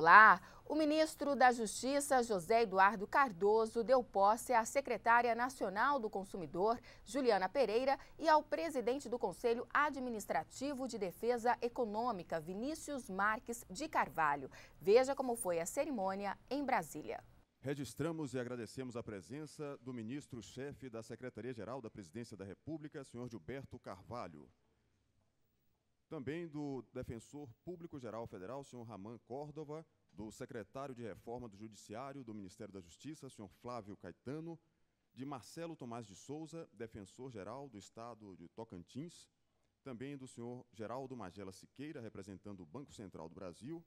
escolar, o ministro da Justiça, José Eduardo Cardoso, deu posse à secretária nacional do consumidor, Juliana Pereira, e ao presidente do Conselho Administrativo de Defesa Econômica, Vinícius Marques de Carvalho. Veja como foi a cerimônia em Brasília. Registramos e agradecemos a presença do ministro-chefe da Secretaria-Geral da Presidência da República, senhor Gilberto Carvalho também do Defensor Público Geral Federal, senhor Ramon Córdova, do secretário de Reforma do Judiciário do Ministério da Justiça, senhor Flávio Caetano, de Marcelo Tomás de Souza, defensor-geral do Estado de Tocantins, também do senhor Geraldo Magela Siqueira, representando o Banco Central do Brasil,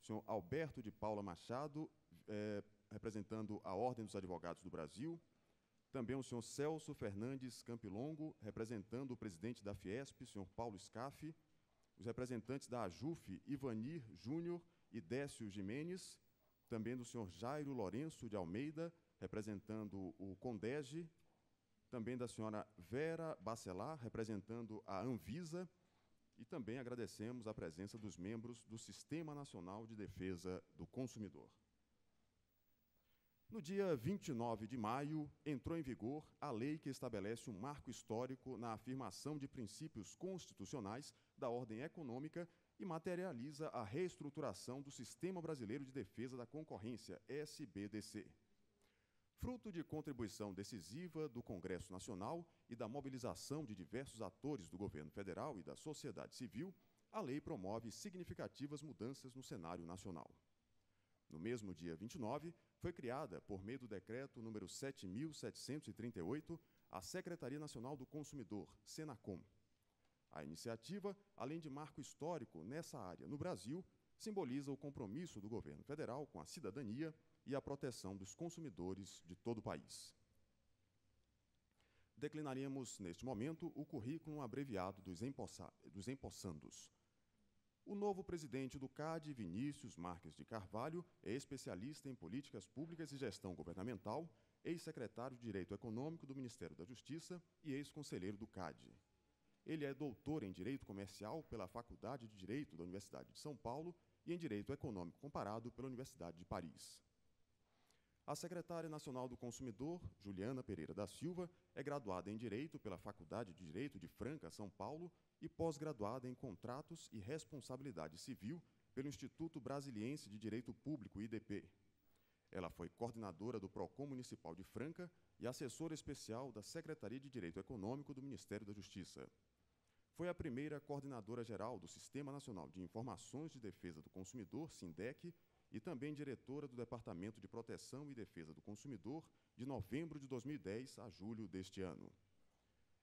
senhor Alberto de Paula Machado, eh, representando a Ordem dos Advogados do Brasil, também o senhor Celso Fernandes Campilongo, representando o presidente da Fiesp, senhor Paulo Scaff, os representantes da AJUF, Ivanir Júnior e Décio Jimenez, também do senhor Jairo Lourenço de Almeida, representando o Condege, também da senhora Vera Bacelar, representando a Anvisa, e também agradecemos a presença dos membros do Sistema Nacional de Defesa do Consumidor. No dia 29 de maio, entrou em vigor a lei que estabelece um marco histórico na afirmação de princípios constitucionais da ordem econômica e materializa a reestruturação do Sistema Brasileiro de Defesa da Concorrência, SBDC. Fruto de contribuição decisiva do Congresso Nacional e da mobilização de diversos atores do governo federal e da sociedade civil, a lei promove significativas mudanças no cenário nacional. No mesmo dia 29, foi criada, por meio do decreto número 7738, a Secretaria Nacional do Consumidor, Senacom, a iniciativa, além de marco histórico nessa área no Brasil, simboliza o compromisso do governo federal com a cidadania e a proteção dos consumidores de todo o país. Declinaremos, neste momento, o currículo abreviado dos, empossa dos empossandos. O novo presidente do CAD, Vinícius Marques de Carvalho, é especialista em políticas públicas e gestão governamental, ex-secretário de Direito Econômico do Ministério da Justiça e ex-conselheiro do CAD. Ele é doutor em Direito Comercial pela Faculdade de Direito da Universidade de São Paulo e em Direito Econômico Comparado pela Universidade de Paris. A secretária nacional do consumidor, Juliana Pereira da Silva, é graduada em Direito pela Faculdade de Direito de Franca, São Paulo, e pós-graduada em Contratos e Responsabilidade Civil pelo Instituto Brasiliense de Direito Público, IDP. Ela foi coordenadora do PROCON Municipal de Franca e assessora especial da Secretaria de Direito Econômico do Ministério da Justiça foi a primeira coordenadora geral do Sistema Nacional de Informações de Defesa do Consumidor, SINDEC, e também diretora do Departamento de Proteção e Defesa do Consumidor de novembro de 2010 a julho deste ano.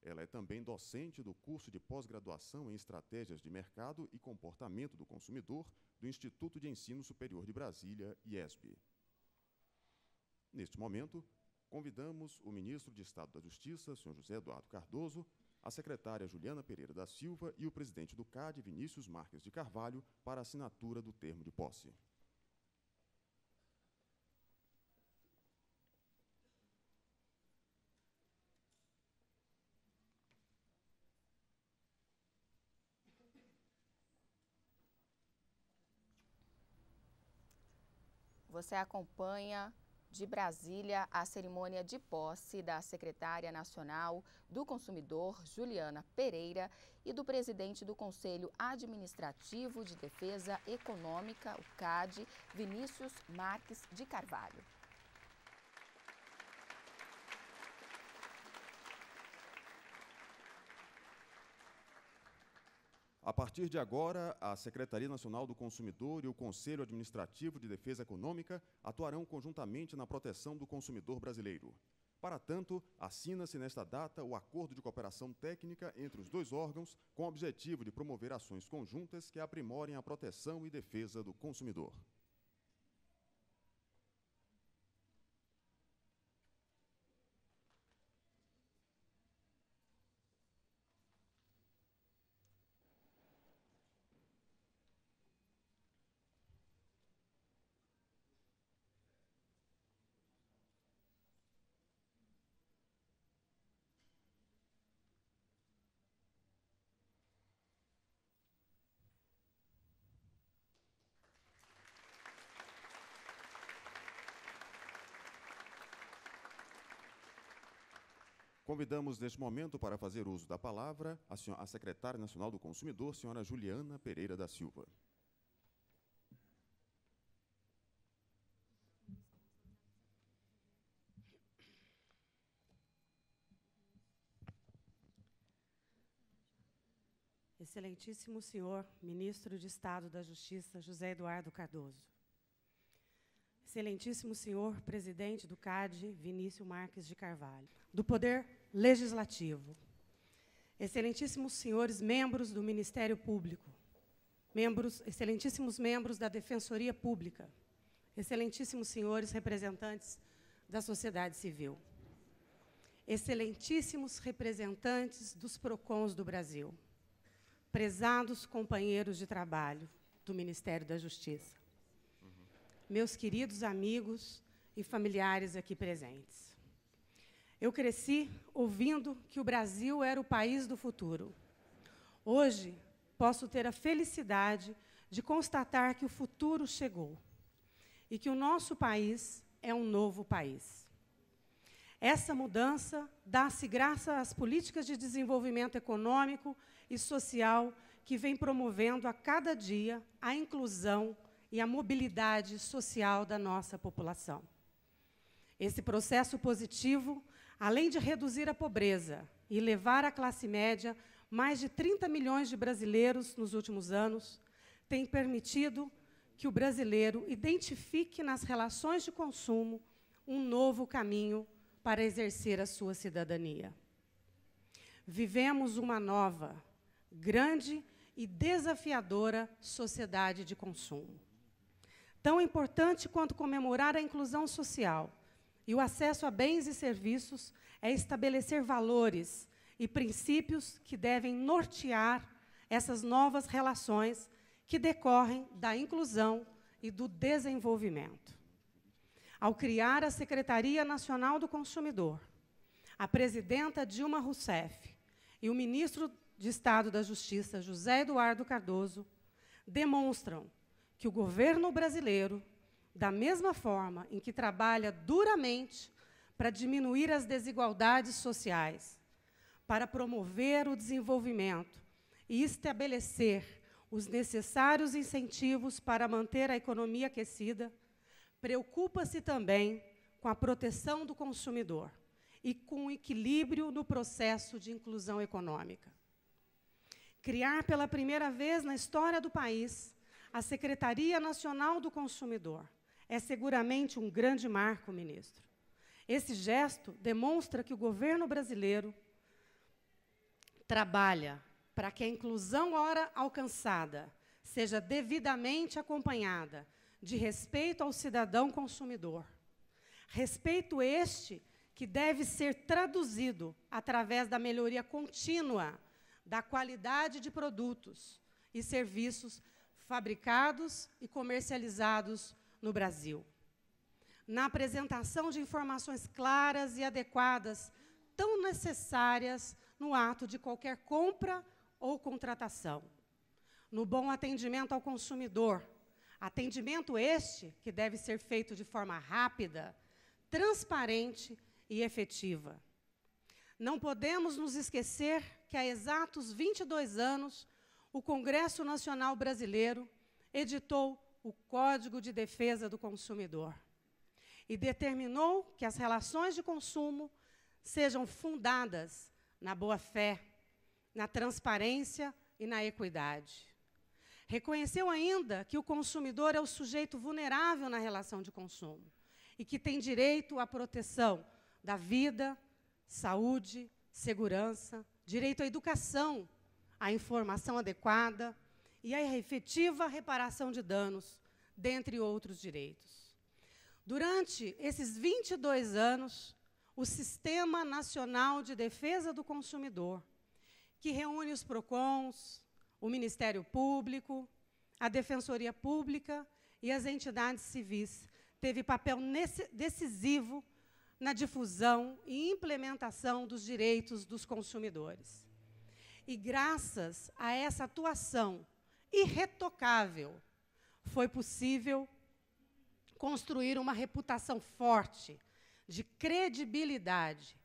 Ela é também docente do curso de pós-graduação em Estratégias de Mercado e Comportamento do Consumidor do Instituto de Ensino Superior de Brasília, IESB. Neste momento, convidamos o ministro de Estado da Justiça, Sr. José Eduardo Cardoso, a secretária Juliana Pereira da Silva e o presidente do CAD, Vinícius Marques de Carvalho, para assinatura do termo de posse. Você acompanha de Brasília a cerimônia de posse da secretária nacional do consumidor, Juliana Pereira, e do presidente do Conselho Administrativo de Defesa Econômica, o CAD, Vinícius Marques de Carvalho. A partir de agora, a Secretaria Nacional do Consumidor e o Conselho Administrativo de Defesa Econômica atuarão conjuntamente na proteção do consumidor brasileiro. Para tanto, assina-se nesta data o Acordo de Cooperação Técnica entre os dois órgãos, com o objetivo de promover ações conjuntas que aprimorem a proteção e defesa do consumidor. Convidamos neste momento para fazer uso da palavra a, senhora, a secretária nacional do consumidor, senhora Juliana Pereira da Silva. Excelentíssimo senhor ministro de Estado da Justiça, José Eduardo Cardoso excelentíssimo senhor presidente do CAD, Vinícius Marques de Carvalho, do Poder Legislativo, excelentíssimos senhores membros do Ministério Público, membros, excelentíssimos membros da Defensoria Pública, excelentíssimos senhores representantes da sociedade civil, excelentíssimos representantes dos PROCONs do Brasil, prezados companheiros de trabalho do Ministério da Justiça, meus queridos amigos e familiares aqui presentes. Eu cresci ouvindo que o Brasil era o país do futuro. Hoje, posso ter a felicidade de constatar que o futuro chegou e que o nosso país é um novo país. Essa mudança dá-se graças às políticas de desenvolvimento econômico e social que vem promovendo a cada dia a inclusão e a mobilidade social da nossa população. Esse processo positivo, além de reduzir a pobreza e levar à classe média mais de 30 milhões de brasileiros nos últimos anos, tem permitido que o brasileiro identifique nas relações de consumo um novo caminho para exercer a sua cidadania. Vivemos uma nova, grande e desafiadora sociedade de consumo tão importante quanto comemorar a inclusão social e o acesso a bens e serviços é estabelecer valores e princípios que devem nortear essas novas relações que decorrem da inclusão e do desenvolvimento. Ao criar a Secretaria Nacional do Consumidor, a presidenta Dilma Rousseff e o ministro de Estado da Justiça José Eduardo Cardoso demonstram que o governo brasileiro, da mesma forma em que trabalha duramente para diminuir as desigualdades sociais, para promover o desenvolvimento e estabelecer os necessários incentivos para manter a economia aquecida, preocupa-se também com a proteção do consumidor e com o equilíbrio no processo de inclusão econômica. Criar pela primeira vez na história do país a Secretaria Nacional do Consumidor. É seguramente um grande marco, ministro. Esse gesto demonstra que o governo brasileiro trabalha para que a inclusão hora alcançada seja devidamente acompanhada de respeito ao cidadão consumidor. Respeito este que deve ser traduzido através da melhoria contínua da qualidade de produtos e serviços fabricados e comercializados no Brasil. Na apresentação de informações claras e adequadas, tão necessárias no ato de qualquer compra ou contratação. No bom atendimento ao consumidor, atendimento este que deve ser feito de forma rápida, transparente e efetiva. Não podemos nos esquecer que há exatos 22 anos o Congresso Nacional Brasileiro editou o Código de Defesa do Consumidor e determinou que as relações de consumo sejam fundadas na boa-fé, na transparência e na equidade. Reconheceu ainda que o consumidor é o sujeito vulnerável na relação de consumo e que tem direito à proteção da vida, saúde, segurança, direito à educação, a informação adequada e a efetiva reparação de danos, dentre outros direitos. Durante esses 22 anos, o Sistema Nacional de Defesa do Consumidor, que reúne os PROCONs, o Ministério Público, a Defensoria Pública e as entidades civis, teve papel decisivo na difusão e implementação dos direitos dos consumidores. E graças a essa atuação irretocável, foi possível construir uma reputação forte de credibilidade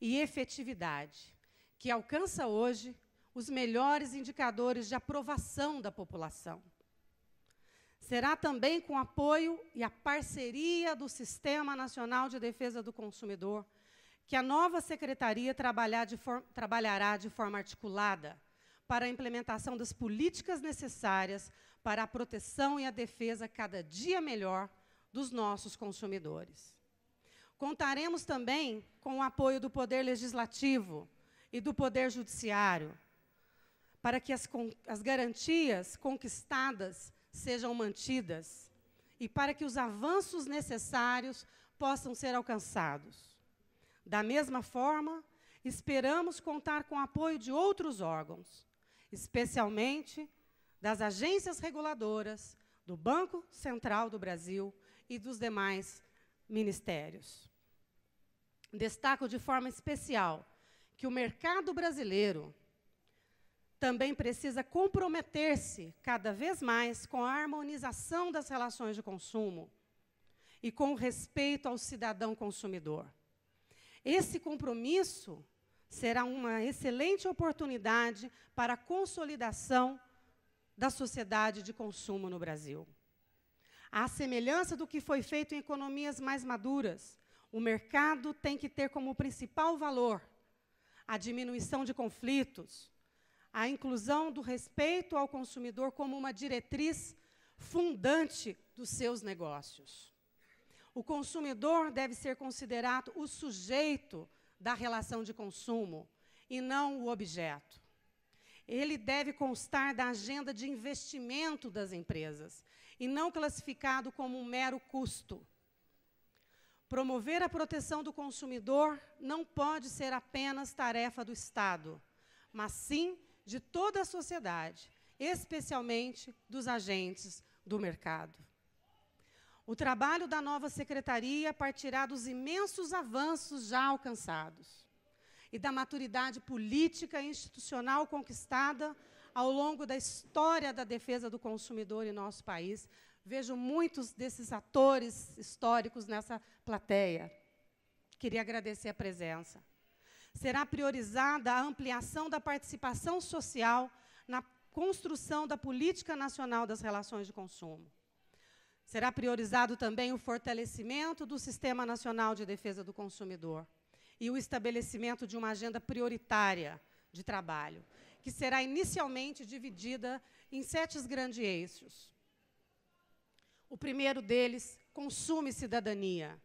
e efetividade, que alcança hoje os melhores indicadores de aprovação da população. Será também com apoio e a parceria do Sistema Nacional de Defesa do Consumidor que a nova secretaria de for, trabalhará de forma articulada para a implementação das políticas necessárias para a proteção e a defesa cada dia melhor dos nossos consumidores. Contaremos também com o apoio do Poder Legislativo e do Poder Judiciário, para que as, as garantias conquistadas sejam mantidas e para que os avanços necessários possam ser alcançados. Da mesma forma, esperamos contar com o apoio de outros órgãos, especialmente das agências reguladoras, do Banco Central do Brasil e dos demais ministérios. Destaco de forma especial que o mercado brasileiro também precisa comprometer-se cada vez mais com a harmonização das relações de consumo e com o respeito ao cidadão consumidor. Esse compromisso será uma excelente oportunidade para a consolidação da sociedade de consumo no Brasil. À semelhança do que foi feito em economias mais maduras, o mercado tem que ter como principal valor a diminuição de conflitos, a inclusão do respeito ao consumidor como uma diretriz fundante dos seus negócios. O consumidor deve ser considerado o sujeito da relação de consumo e não o objeto. Ele deve constar da agenda de investimento das empresas e não classificado como um mero custo. Promover a proteção do consumidor não pode ser apenas tarefa do Estado, mas sim de toda a sociedade, especialmente dos agentes do mercado. O trabalho da nova secretaria partirá dos imensos avanços já alcançados e da maturidade política e institucional conquistada ao longo da história da defesa do consumidor em nosso país. Vejo muitos desses atores históricos nessa plateia. Queria agradecer a presença. Será priorizada a ampliação da participação social na construção da política nacional das relações de consumo Será priorizado também o fortalecimento do Sistema Nacional de Defesa do Consumidor e o estabelecimento de uma agenda prioritária de trabalho, que será inicialmente dividida em sete grandes eixos. O primeiro deles, consumo e cidadania.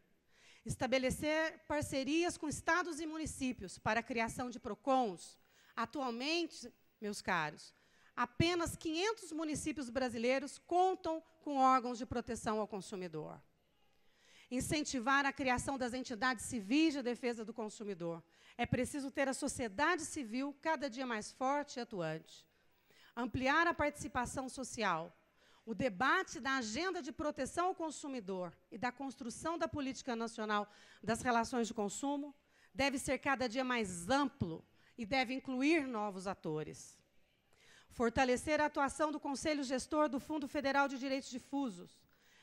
Estabelecer parcerias com estados e municípios para a criação de PROCONs. Atualmente, meus caros, apenas 500 municípios brasileiros contam com órgãos de proteção ao consumidor. Incentivar a criação das entidades civis de defesa do consumidor. É preciso ter a sociedade civil cada dia mais forte e atuante. Ampliar a participação social. O debate da agenda de proteção ao consumidor e da construção da política nacional das relações de consumo deve ser cada dia mais amplo e deve incluir novos atores Fortalecer a atuação do Conselho Gestor do Fundo Federal de Direitos Difusos,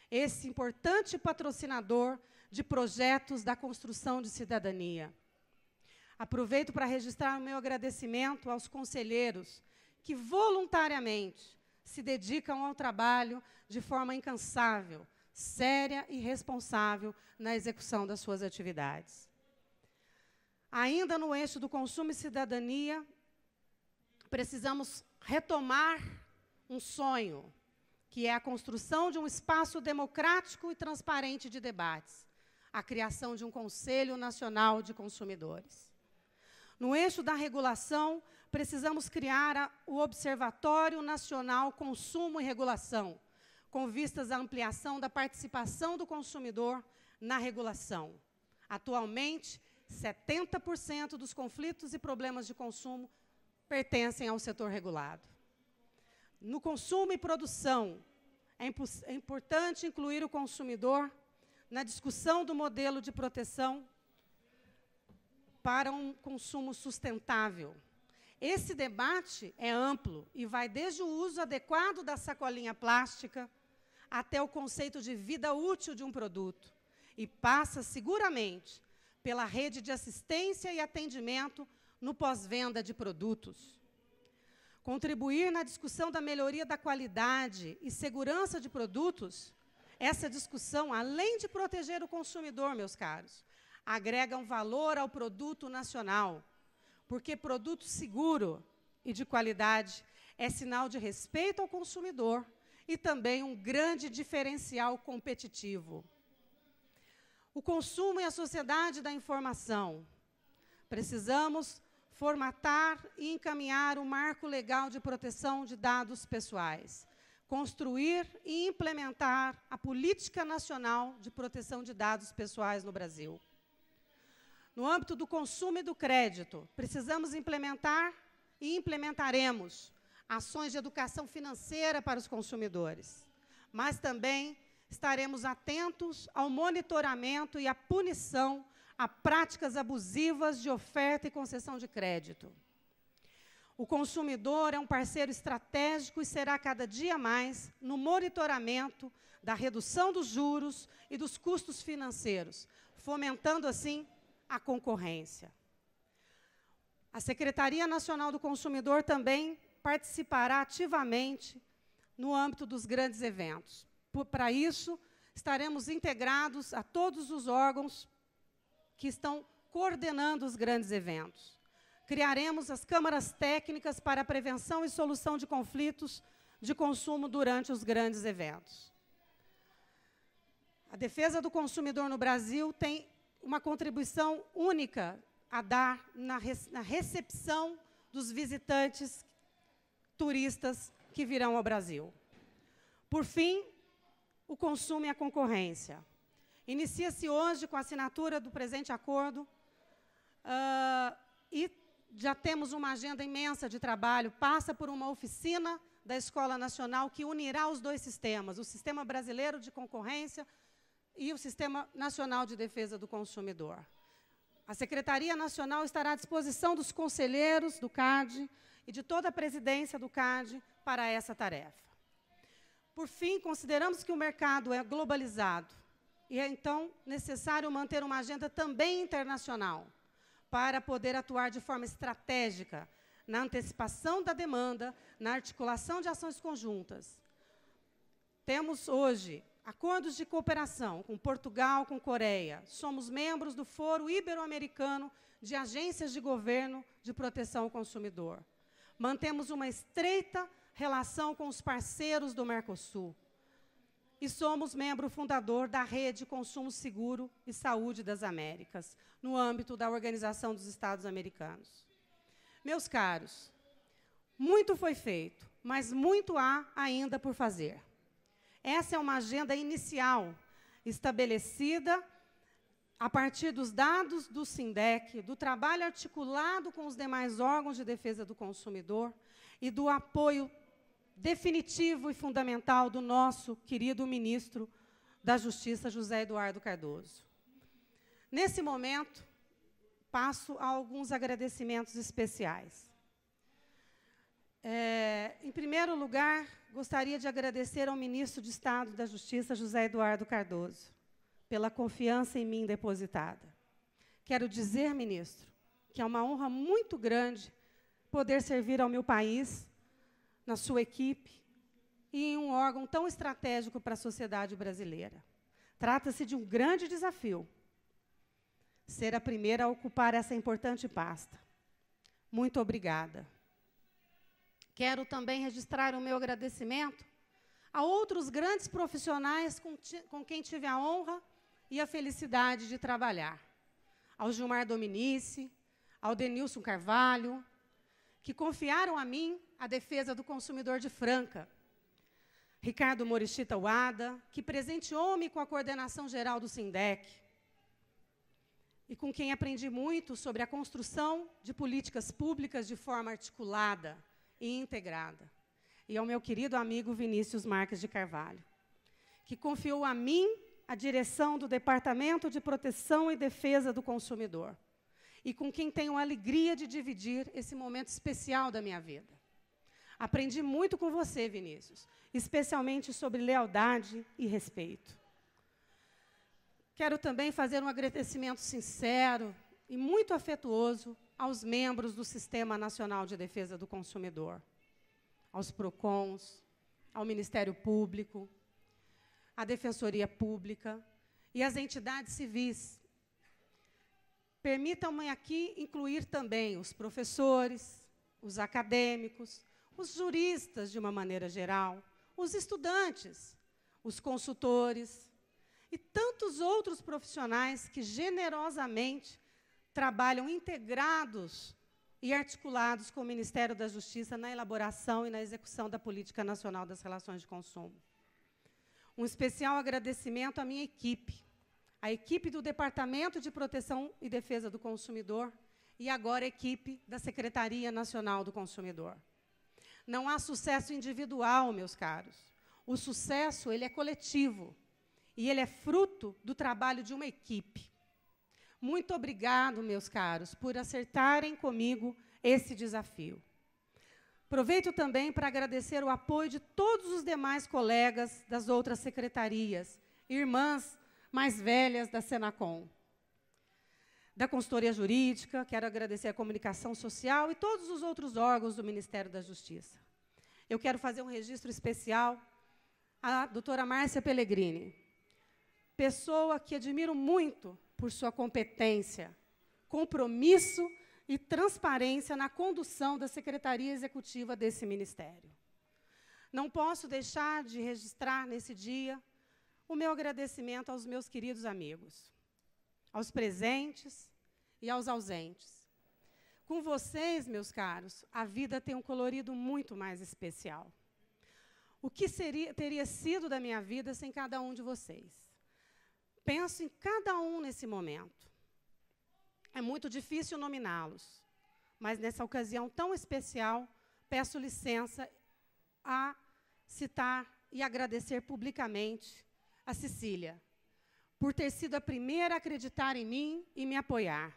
esse importante patrocinador de projetos da construção de cidadania. Aproveito para registrar o meu agradecimento aos conselheiros que voluntariamente se dedicam ao trabalho de forma incansável, séria e responsável na execução das suas atividades. Ainda no eixo do consumo e cidadania, precisamos retomar um sonho, que é a construção de um espaço democrático e transparente de debates, a criação de um Conselho Nacional de Consumidores. No eixo da regulação, precisamos criar a, o Observatório Nacional Consumo e Regulação, com vistas à ampliação da participação do consumidor na regulação. Atualmente, 70% dos conflitos e problemas de consumo pertencem ao setor regulado. No consumo e produção, é, é importante incluir o consumidor na discussão do modelo de proteção para um consumo sustentável. Esse debate é amplo e vai desde o uso adequado da sacolinha plástica até o conceito de vida útil de um produto e passa seguramente pela rede de assistência e atendimento no pós-venda de produtos. Contribuir na discussão da melhoria da qualidade e segurança de produtos, essa discussão, além de proteger o consumidor, meus caros, agrega um valor ao produto nacional, porque produto seguro e de qualidade é sinal de respeito ao consumidor e também um grande diferencial competitivo. O consumo e a sociedade da informação. Precisamos formatar e encaminhar o marco legal de proteção de dados pessoais, construir e implementar a Política Nacional de Proteção de Dados Pessoais no Brasil. No âmbito do consumo e do crédito, precisamos implementar e implementaremos ações de educação financeira para os consumidores, mas também estaremos atentos ao monitoramento e à punição a práticas abusivas de oferta e concessão de crédito. O consumidor é um parceiro estratégico e será cada dia mais no monitoramento da redução dos juros e dos custos financeiros, fomentando assim a concorrência. A Secretaria Nacional do Consumidor também participará ativamente no âmbito dos grandes eventos. Para isso, estaremos integrados a todos os órgãos que estão coordenando os grandes eventos. Criaremos as câmaras técnicas para a prevenção e solução de conflitos de consumo durante os grandes eventos. A defesa do consumidor no Brasil tem uma contribuição única a dar na, na recepção dos visitantes turistas que virão ao Brasil. Por fim, o consumo e a concorrência. Inicia-se hoje com a assinatura do presente acordo uh, e já temos uma agenda imensa de trabalho. Passa por uma oficina da Escola Nacional que unirá os dois sistemas, o Sistema Brasileiro de Concorrência e o Sistema Nacional de Defesa do Consumidor. A Secretaria Nacional estará à disposição dos conselheiros do CAD e de toda a presidência do CAD para essa tarefa. Por fim, consideramos que o mercado é globalizado e é então necessário manter uma agenda também internacional para poder atuar de forma estratégica na antecipação da demanda, na articulação de ações conjuntas. Temos hoje acordos de cooperação com Portugal, com Coreia. Somos membros do Foro Ibero-Americano de Agências de Governo de Proteção ao Consumidor. Mantemos uma estreita relação com os parceiros do Mercosul e somos membro fundador da Rede Consumo Seguro e Saúde das Américas, no âmbito da Organização dos Estados Americanos. Meus caros, muito foi feito, mas muito há ainda por fazer. Essa é uma agenda inicial, estabelecida a partir dos dados do SINDEC, do trabalho articulado com os demais órgãos de defesa do consumidor e do apoio definitivo e fundamental do nosso querido ministro da Justiça, José Eduardo Cardoso. Nesse momento, passo a alguns agradecimentos especiais. É, em primeiro lugar, gostaria de agradecer ao ministro de Estado da Justiça, José Eduardo Cardoso, pela confiança em mim depositada. Quero dizer, ministro, que é uma honra muito grande poder servir ao meu país na sua equipe e em um órgão tão estratégico para a sociedade brasileira. Trata-se de um grande desafio ser a primeira a ocupar essa importante pasta. Muito obrigada. Quero também registrar o meu agradecimento a outros grandes profissionais com, com quem tive a honra e a felicidade de trabalhar. Ao Gilmar Dominici, ao Denilson Carvalho, que confiaram a mim a defesa do consumidor de Franca. Ricardo Morichita Wada, que presenteou-me com a coordenação geral do SINDEC, e com quem aprendi muito sobre a construção de políticas públicas de forma articulada e integrada. E ao meu querido amigo Vinícius Marques de Carvalho, que confiou a mim a direção do Departamento de Proteção e Defesa do Consumidor e com quem tenho a alegria de dividir esse momento especial da minha vida. Aprendi muito com você, Vinícius, especialmente sobre lealdade e respeito. Quero também fazer um agradecimento sincero e muito afetuoso aos membros do Sistema Nacional de Defesa do Consumidor, aos PROCONs, ao Ministério Público, à Defensoria Pública e às entidades civis Permitam-me aqui incluir também os professores, os acadêmicos, os juristas de uma maneira geral, os estudantes, os consultores e tantos outros profissionais que generosamente trabalham integrados e articulados com o Ministério da Justiça na elaboração e na execução da Política Nacional das Relações de Consumo. Um especial agradecimento à minha equipe, a equipe do Departamento de Proteção e Defesa do Consumidor e agora a equipe da Secretaria Nacional do Consumidor. Não há sucesso individual, meus caros. O sucesso ele é coletivo e ele é fruto do trabalho de uma equipe. Muito obrigado, meus caros, por acertarem comigo esse desafio. Aproveito também para agradecer o apoio de todos os demais colegas das outras secretarias, irmãs mais velhas da Senacom, da consultoria jurídica, quero agradecer a comunicação social e todos os outros órgãos do Ministério da Justiça. Eu quero fazer um registro especial à doutora Márcia Pellegrini, pessoa que admiro muito por sua competência, compromisso e transparência na condução da Secretaria Executiva desse Ministério. Não posso deixar de registrar nesse dia o meu agradecimento aos meus queridos amigos, aos presentes e aos ausentes. Com vocês, meus caros, a vida tem um colorido muito mais especial. O que seria, teria sido da minha vida sem cada um de vocês? Penso em cada um nesse momento. É muito difícil nominá-los, mas nessa ocasião tão especial, peço licença a citar e agradecer publicamente a Cecília, por ter sido a primeira a acreditar em mim e me apoiar,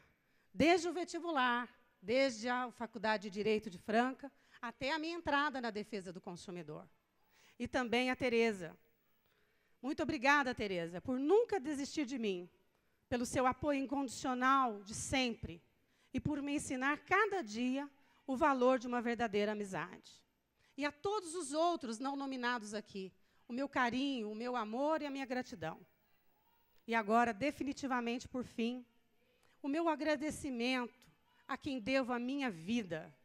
desde o vestibular, desde a Faculdade de Direito de Franca, até a minha entrada na defesa do consumidor. E também a Tereza. Muito obrigada, Tereza, por nunca desistir de mim, pelo seu apoio incondicional de sempre e por me ensinar cada dia o valor de uma verdadeira amizade. E a todos os outros não nominados aqui, o meu carinho, o meu amor e a minha gratidão. E agora, definitivamente, por fim, o meu agradecimento a quem devo a minha vida,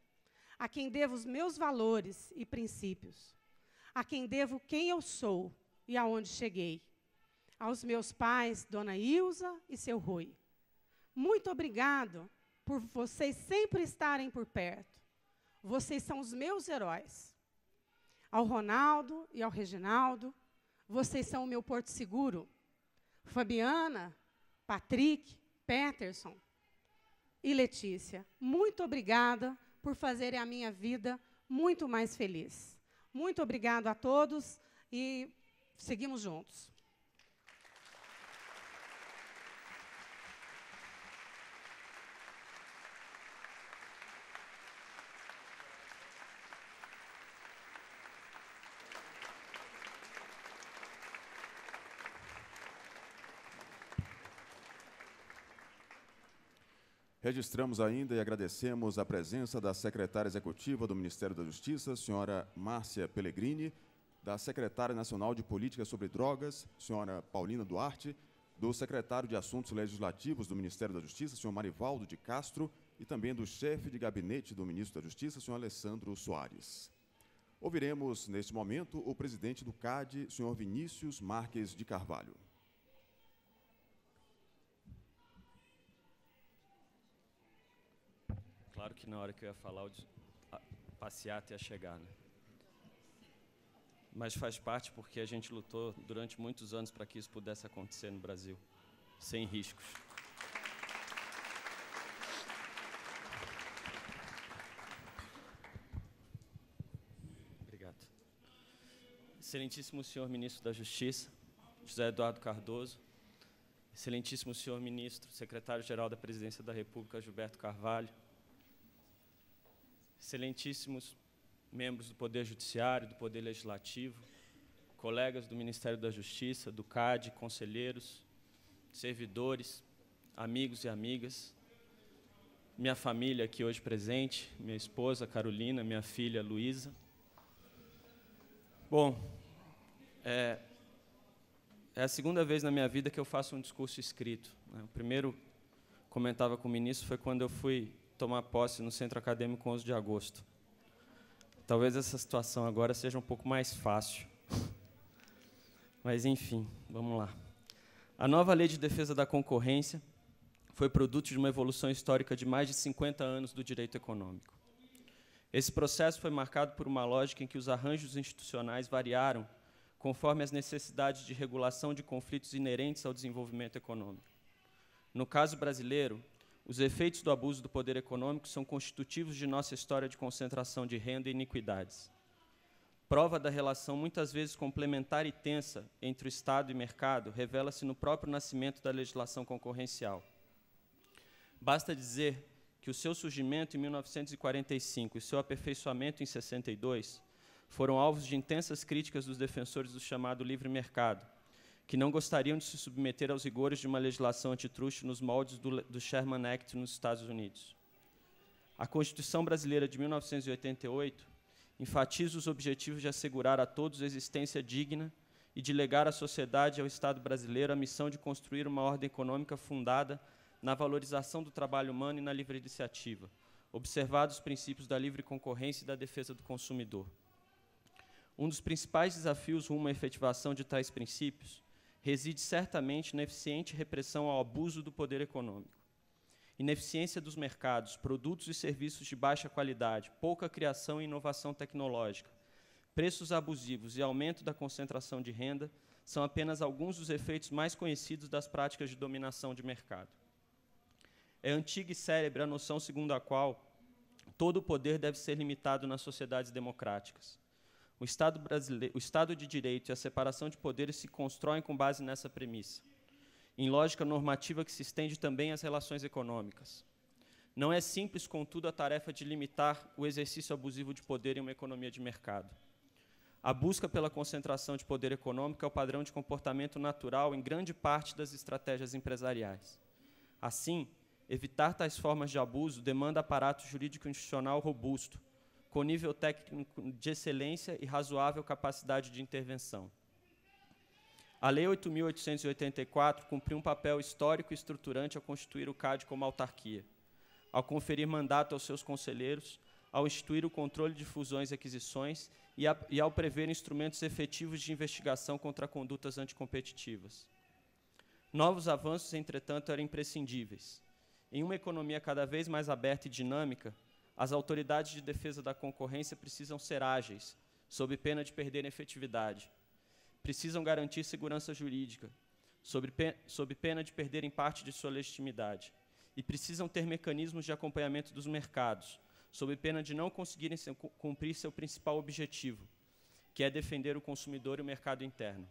a quem devo os meus valores e princípios, a quem devo quem eu sou e aonde cheguei, aos meus pais, Dona Ilza e seu Rui. Muito obrigado por vocês sempre estarem por perto. Vocês são os meus heróis ao Ronaldo e ao Reginaldo, vocês são o meu porto seguro. Fabiana, Patrick, Peterson e Letícia, muito obrigada por fazerem a minha vida muito mais feliz. Muito obrigado a todos e seguimos juntos. Registramos ainda e agradecemos a presença da secretária executiva do Ministério da Justiça, senhora Márcia Pellegrini, da secretária nacional de Política sobre Drogas, senhora Paulina Duarte, do secretário de Assuntos Legislativos do Ministério da Justiça, senhor Marivaldo de Castro, e também do chefe de gabinete do ministro da Justiça, senhor Alessandro Soares. Ouviremos, neste momento, o presidente do CAD, senhor Vinícius Marques de Carvalho. Claro que na hora que eu ia falar, o passeata ia chegar, né? Mas faz parte porque a gente lutou durante muitos anos para que isso pudesse acontecer no Brasil, sem riscos. Obrigado. Excelentíssimo senhor ministro da Justiça, José Eduardo Cardoso. Excelentíssimo senhor ministro, secretário-geral da Presidência da República, Gilberto Carvalho excelentíssimos membros do Poder Judiciário, do Poder Legislativo, colegas do Ministério da Justiça, do CAD, conselheiros, servidores, amigos e amigas, minha família aqui hoje presente, minha esposa Carolina, minha filha Luísa. Bom, é, é, a segunda vez na minha vida que eu faço um discurso escrito. Né? O primeiro comentava com o ministro foi quando eu fui tomar posse no Centro Acadêmico 11 de agosto. Talvez essa situação agora seja um pouco mais fácil. Mas, enfim, vamos lá. A nova Lei de Defesa da Concorrência foi produto de uma evolução histórica de mais de 50 anos do direito econômico. Esse processo foi marcado por uma lógica em que os arranjos institucionais variaram conforme as necessidades de regulação de conflitos inerentes ao desenvolvimento econômico. No caso brasileiro, os efeitos do abuso do poder econômico são constitutivos de nossa história de concentração de renda e iniquidades. Prova da relação muitas vezes complementar e tensa entre o Estado e mercado revela-se no próprio nascimento da legislação concorrencial. Basta dizer que o seu surgimento em 1945 e seu aperfeiçoamento em 62 foram alvos de intensas críticas dos defensores do chamado livre mercado, que não gostariam de se submeter aos rigores de uma legislação antitruste nos moldes do, do Sherman Act nos Estados Unidos. A Constituição Brasileira de 1988 enfatiza os objetivos de assegurar a todos existência digna e de legar à sociedade e ao Estado brasileiro a missão de construir uma ordem econômica fundada na valorização do trabalho humano e na livre iniciativa, observados os princípios da livre concorrência e da defesa do consumidor. Um dos principais desafios rumo à efetivação de tais princípios reside certamente na eficiente repressão ao abuso do poder econômico. Ineficiência dos mercados, produtos e serviços de baixa qualidade, pouca criação e inovação tecnológica, preços abusivos e aumento da concentração de renda são apenas alguns dos efeitos mais conhecidos das práticas de dominação de mercado. É antiga e célebre a noção segundo a qual todo o poder deve ser limitado nas sociedades democráticas. O Estado, brasileiro, o Estado de Direito e a separação de poderes se constroem com base nessa premissa, em lógica normativa que se estende também às relações econômicas. Não é simples, contudo, a tarefa de limitar o exercício abusivo de poder em uma economia de mercado. A busca pela concentração de poder econômico é o padrão de comportamento natural em grande parte das estratégias empresariais. Assim, evitar tais formas de abuso demanda aparato jurídico institucional robusto, com nível técnico de excelência e razoável capacidade de intervenção. A Lei 8.884 cumpriu um papel histórico e estruturante ao constituir o CAD como autarquia, ao conferir mandato aos seus conselheiros, ao instituir o controle de fusões e aquisições e, a, e ao prever instrumentos efetivos de investigação contra condutas anticompetitivas. Novos avanços, entretanto, eram imprescindíveis. Em uma economia cada vez mais aberta e dinâmica, as autoridades de defesa da concorrência precisam ser ágeis, sob pena de perderem efetividade. Precisam garantir segurança jurídica, sob, sob pena de perderem parte de sua legitimidade. E precisam ter mecanismos de acompanhamento dos mercados, sob pena de não conseguirem cumprir seu principal objetivo, que é defender o consumidor e o mercado interno.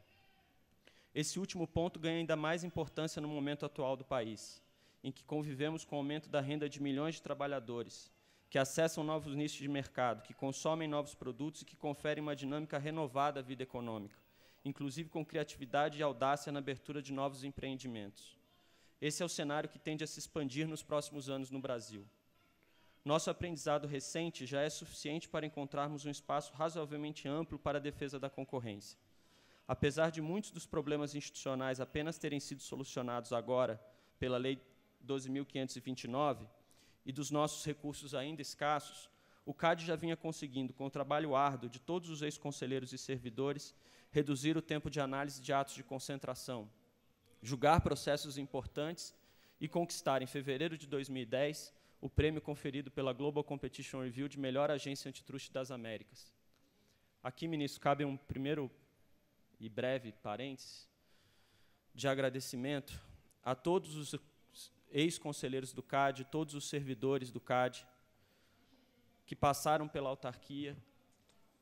Esse último ponto ganha ainda mais importância no momento atual do país, em que convivemos com o aumento da renda de milhões de trabalhadores, que acessam novos nichos de mercado, que consomem novos produtos e que conferem uma dinâmica renovada à vida econômica, inclusive com criatividade e audácia na abertura de novos empreendimentos. Esse é o cenário que tende a se expandir nos próximos anos no Brasil. Nosso aprendizado recente já é suficiente para encontrarmos um espaço razoavelmente amplo para a defesa da concorrência. Apesar de muitos dos problemas institucionais apenas terem sido solucionados agora pela Lei 12.529, e dos nossos recursos ainda escassos, o CAD já vinha conseguindo, com o trabalho árduo de todos os ex-conselheiros e servidores, reduzir o tempo de análise de atos de concentração, julgar processos importantes e conquistar, em fevereiro de 2010, o prêmio conferido pela Global Competition Review de melhor agência antitruste das Américas. Aqui, ministro, cabe um primeiro e breve parênteses de agradecimento a todos os ex-conselheiros do CAD, todos os servidores do CAD, que passaram pela autarquia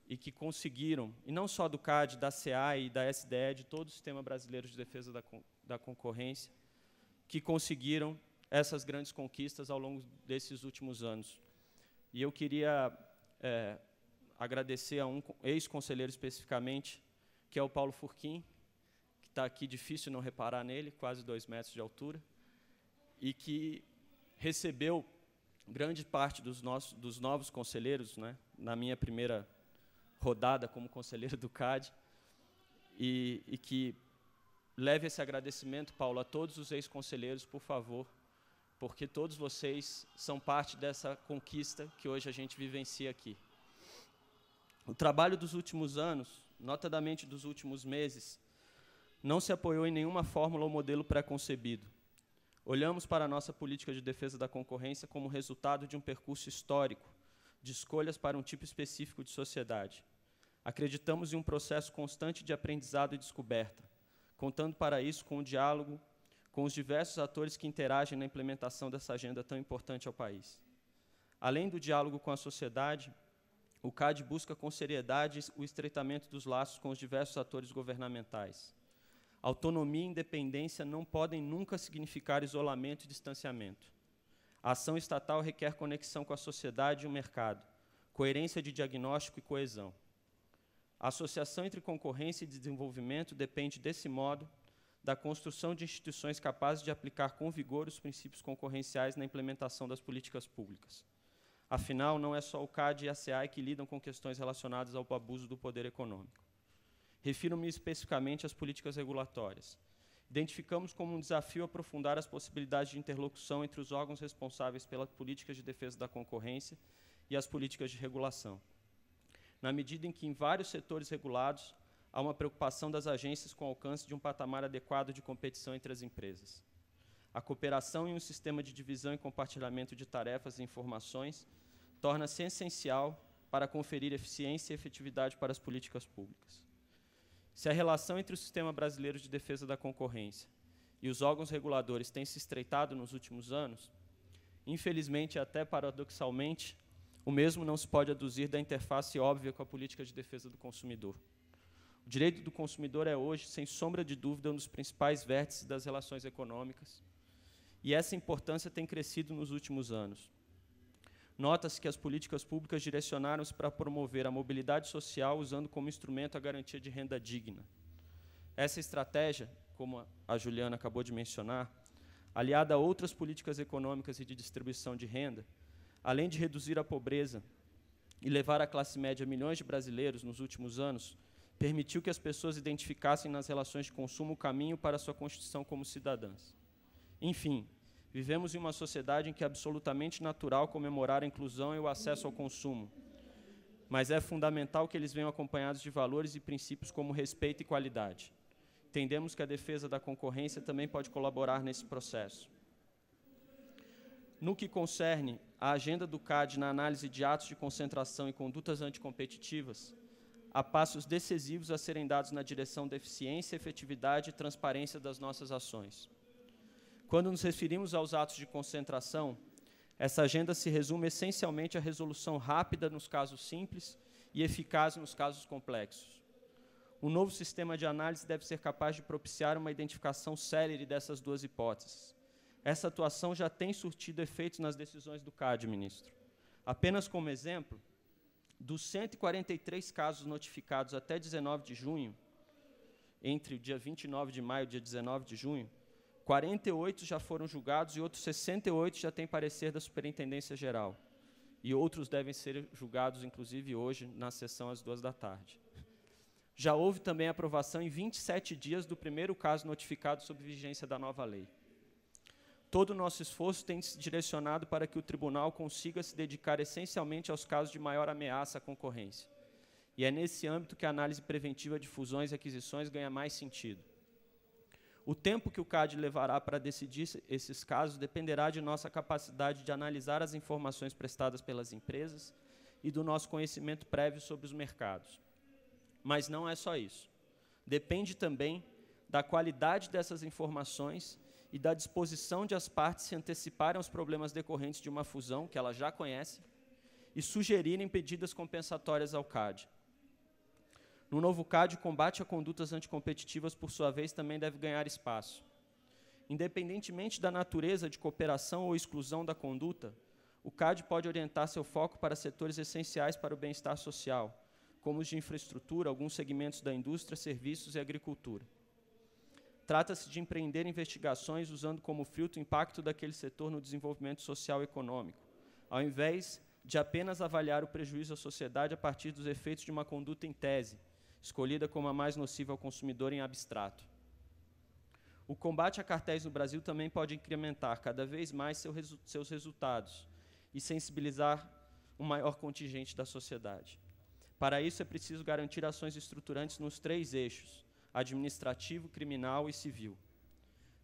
e que conseguiram, e não só do CAD, da CEAI e da SDE, de todo o Sistema Brasileiro de Defesa da, da Concorrência, que conseguiram essas grandes conquistas ao longo desses últimos anos. E eu queria é, agradecer a um ex-conselheiro especificamente, que é o Paulo Furquim, que está aqui, difícil não reparar nele, quase dois metros de altura, e que recebeu grande parte dos, nossos, dos novos conselheiros, né, na minha primeira rodada como conselheiro do CAD, e, e que leve esse agradecimento, Paulo, a todos os ex-conselheiros, por favor, porque todos vocês são parte dessa conquista que hoje a gente vivencia aqui. O trabalho dos últimos anos, notadamente dos últimos meses, não se apoiou em nenhuma fórmula ou modelo pré-concebido. Olhamos para a nossa política de defesa da concorrência como resultado de um percurso histórico, de escolhas para um tipo específico de sociedade. Acreditamos em um processo constante de aprendizado e descoberta, contando para isso com o diálogo com os diversos atores que interagem na implementação dessa agenda tão importante ao país. Além do diálogo com a sociedade, o CAD busca com seriedade o estreitamento dos laços com os diversos atores governamentais. Autonomia e independência não podem nunca significar isolamento e distanciamento. A ação estatal requer conexão com a sociedade e o mercado, coerência de diagnóstico e coesão. A associação entre concorrência e desenvolvimento depende, desse modo, da construção de instituições capazes de aplicar com vigor os princípios concorrenciais na implementação das políticas públicas. Afinal, não é só o CAD e a CEAI que lidam com questões relacionadas ao abuso do poder econômico. Refiro-me especificamente às políticas regulatórias. Identificamos como um desafio aprofundar as possibilidades de interlocução entre os órgãos responsáveis pelas políticas de defesa da concorrência e as políticas de regulação. Na medida em que, em vários setores regulados, há uma preocupação das agências com o alcance de um patamar adequado de competição entre as empresas. A cooperação em um sistema de divisão e compartilhamento de tarefas e informações torna-se essencial para conferir eficiência e efetividade para as políticas públicas. Se a relação entre o sistema brasileiro de defesa da concorrência e os órgãos reguladores tem se estreitado nos últimos anos, infelizmente, até paradoxalmente, o mesmo não se pode aduzir da interface óbvia com a política de defesa do consumidor. O direito do consumidor é hoje, sem sombra de dúvida, um dos principais vértices das relações econômicas, e essa importância tem crescido nos últimos anos. Nota-se que as políticas públicas direcionaram-se para promover a mobilidade social usando como instrumento a garantia de renda digna. Essa estratégia, como a Juliana acabou de mencionar, aliada a outras políticas econômicas e de distribuição de renda, além de reduzir a pobreza e levar a classe média a milhões de brasileiros nos últimos anos, permitiu que as pessoas identificassem nas relações de consumo o caminho para sua constituição como cidadãs. Enfim, Vivemos em uma sociedade em que é absolutamente natural comemorar a inclusão e o acesso ao consumo. Mas é fundamental que eles venham acompanhados de valores e princípios como respeito e qualidade. Entendemos que a defesa da concorrência também pode colaborar nesse processo. No que concerne à agenda do CAD na análise de atos de concentração e condutas anticompetitivas, há passos decisivos a serem dados na direção da eficiência, efetividade e transparência das nossas ações. Quando nos referimos aos atos de concentração, essa agenda se resume essencialmente à resolução rápida nos casos simples e eficaz nos casos complexos. Um novo sistema de análise deve ser capaz de propiciar uma identificação célere dessas duas hipóteses. Essa atuação já tem surtido efeitos nas decisões do CAD, ministro. Apenas como exemplo, dos 143 casos notificados até 19 de junho, entre o dia 29 de maio e o dia 19 de junho, 48 já foram julgados e outros 68 já têm parecer da Superintendência Geral. E outros devem ser julgados, inclusive, hoje, na sessão às duas da tarde. Já houve também aprovação em 27 dias do primeiro caso notificado sob vigência da nova lei. Todo o nosso esforço tem se direcionado para que o tribunal consiga se dedicar essencialmente aos casos de maior ameaça à concorrência. E é nesse âmbito que a análise preventiva de fusões e aquisições ganha mais sentido o tempo que o CAD levará para decidir esses casos dependerá de nossa capacidade de analisar as informações prestadas pelas empresas e do nosso conhecimento prévio sobre os mercados. Mas não é só isso. Depende também da qualidade dessas informações e da disposição de as partes se anteciparem aos problemas decorrentes de uma fusão que elas já conhecem e sugerirem pedidas compensatórias ao CAD, no novo CAD, o combate a condutas anticompetitivas, por sua vez, também deve ganhar espaço. Independentemente da natureza de cooperação ou exclusão da conduta, o CAD pode orientar seu foco para setores essenciais para o bem-estar social, como os de infraestrutura, alguns segmentos da indústria, serviços e agricultura. Trata-se de empreender investigações usando como filtro o impacto daquele setor no desenvolvimento social e econômico, ao invés de apenas avaliar o prejuízo à sociedade a partir dos efeitos de uma conduta em tese, escolhida como a mais nociva ao consumidor em abstrato. O combate a cartéis no Brasil também pode incrementar cada vez mais seu resu seus resultados e sensibilizar um maior contingente da sociedade. Para isso, é preciso garantir ações estruturantes nos três eixos: administrativo, criminal e civil.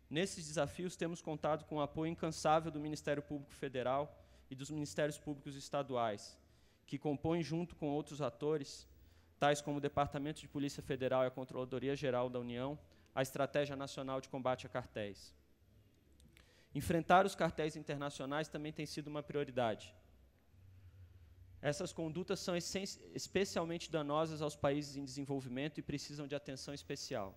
Nesses desafios, temos contado com o apoio incansável do Ministério Público Federal e dos Ministérios Públicos Estaduais, que compõem, junto com outros atores, tais como o Departamento de Polícia Federal e a Controladoria Geral da União, a Estratégia Nacional de Combate a Cartéis. Enfrentar os cartéis internacionais também tem sido uma prioridade. Essas condutas são especialmente danosas aos países em desenvolvimento e precisam de atenção especial.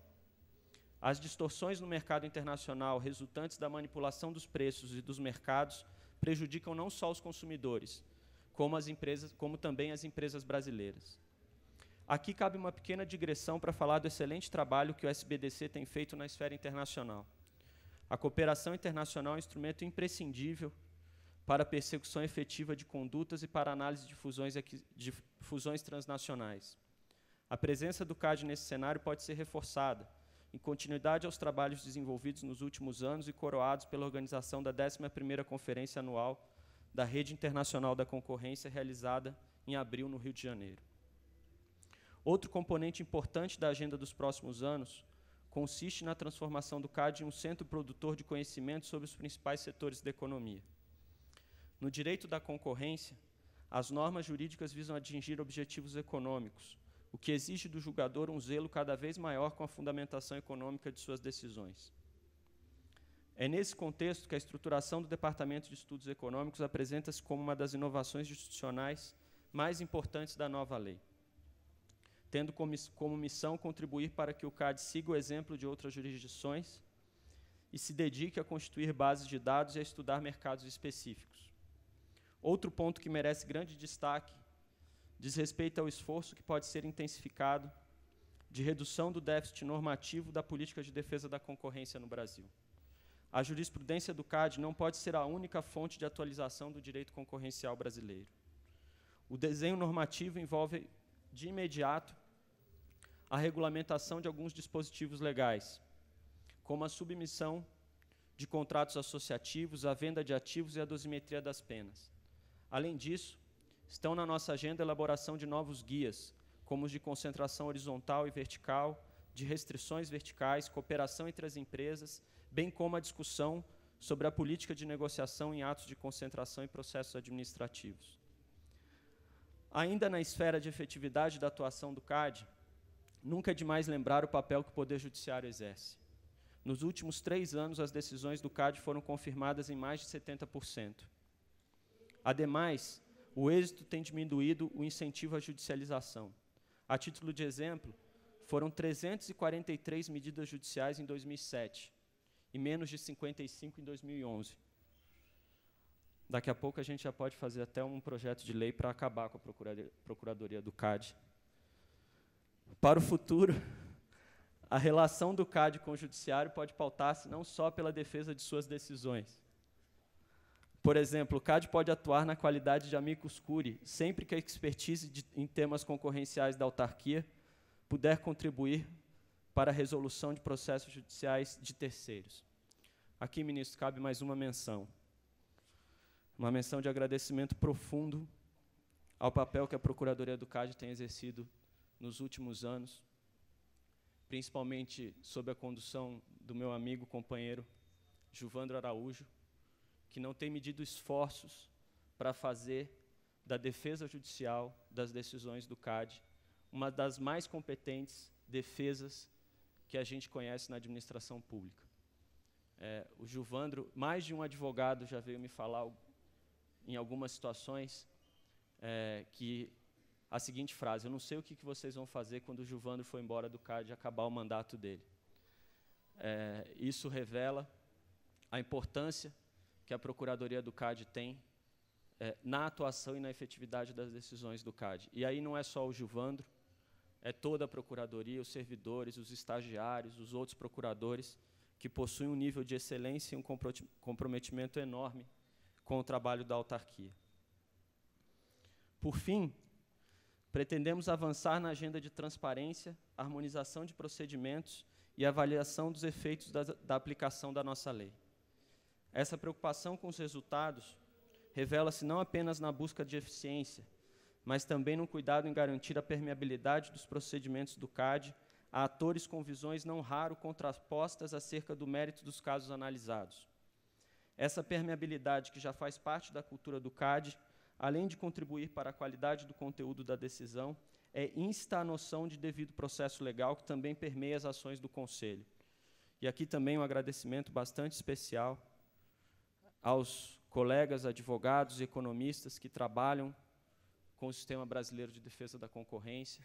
As distorções no mercado internacional resultantes da manipulação dos preços e dos mercados prejudicam não só os consumidores, como, as empresas, como também as empresas brasileiras. Aqui cabe uma pequena digressão para falar do excelente trabalho que o SBDC tem feito na esfera internacional. A cooperação internacional é um instrumento imprescindível para a persecução efetiva de condutas e para análise de fusões, de fusões transnacionais. A presença do CAD nesse cenário pode ser reforçada, em continuidade aos trabalhos desenvolvidos nos últimos anos e coroados pela organização da 11ª Conferência Anual da Rede Internacional da Concorrência, realizada em abril no Rio de Janeiro. Outro componente importante da agenda dos próximos anos consiste na transformação do CAD em um centro produtor de conhecimento sobre os principais setores da economia. No direito da concorrência, as normas jurídicas visam atingir objetivos econômicos, o que exige do julgador um zelo cada vez maior com a fundamentação econômica de suas decisões. É nesse contexto que a estruturação do Departamento de Estudos Econômicos apresenta-se como uma das inovações institucionais mais importantes da nova lei tendo como, missão contribuir para que o CAD siga o exemplo de outras jurisdições e se dedique a constituir bases de dados e a estudar mercados específicos. Outro ponto que merece grande destaque diz respeito ao esforço que pode ser intensificado de redução do déficit normativo da política de defesa da concorrência no Brasil. A jurisprudência do CAD não pode ser a única fonte de atualização do direito concorrencial brasileiro. O desenho normativo envolve de imediato a regulamentação de alguns dispositivos legais, como a submissão de contratos associativos, a venda de ativos e a dosimetria das penas. Além disso, estão na nossa agenda a elaboração de novos guias, como os de concentração horizontal e vertical, de restrições verticais, cooperação entre as empresas, bem como a discussão sobre a política de negociação em atos de concentração e processos administrativos. Ainda na esfera de efetividade da atuação do CAD, nunca é demais lembrar o papel que o Poder Judiciário exerce. Nos últimos três anos, as decisões do CAD foram confirmadas em mais de 70%. Ademais, o êxito tem diminuído o incentivo à judicialização. A título de exemplo, foram 343 medidas judiciais em 2007 e menos de 55 em 2011. Daqui a pouco a gente já pode fazer até um projeto de lei para acabar com a procuradoria, do CAD. Para o futuro, a relação do CAD com o judiciário pode pautar-se não só pela defesa de suas decisões. Por exemplo, o CAD pode atuar na qualidade de amicus curiae, sempre que a expertise de, em temas concorrenciais da autarquia puder contribuir para a resolução de processos judiciais de terceiros. Aqui, ministro, cabe mais uma menção uma menção de agradecimento profundo ao papel que a Procuradoria do CAD tem exercido nos últimos anos, principalmente sob a condução do meu amigo, companheiro Juvandro Araújo, que não tem medido esforços para fazer da defesa judicial das decisões do CAD uma das mais competentes defesas que a gente conhece na administração pública. É, o Juvandro, mais de um advogado já veio me falar em algumas situações, é, que a seguinte frase: Eu não sei o que, vocês vão fazer quando o Gilvandro for embora do CAD e acabar o mandato dele. É, isso revela a importância que a Procuradoria do CAD tem é, na atuação e na efetividade das decisões do CAD. E aí não é só o Gilvandro, é toda a Procuradoria, os servidores, os estagiários, os outros procuradores que possuem um nível de excelência e um comprometimento enorme com o trabalho da autarquia. Por fim, pretendemos avançar na agenda de transparência, harmonização de procedimentos e avaliação dos efeitos da, da aplicação da nossa lei. Essa preocupação com os resultados revela-se não apenas na busca de eficiência, mas também no cuidado em garantir a permeabilidade dos procedimentos do CAD a atores com visões não raro contrapostas acerca do mérito dos casos analisados. Essa permeabilidade, que já faz parte da cultura do CAD, além de contribuir para a qualidade do conteúdo da decisão, é insta a noção de devido processo legal, que também permeia as ações do Conselho. E aqui também um agradecimento bastante especial aos colegas advogados e economistas que trabalham com o Sistema Brasileiro de Defesa da Concorrência,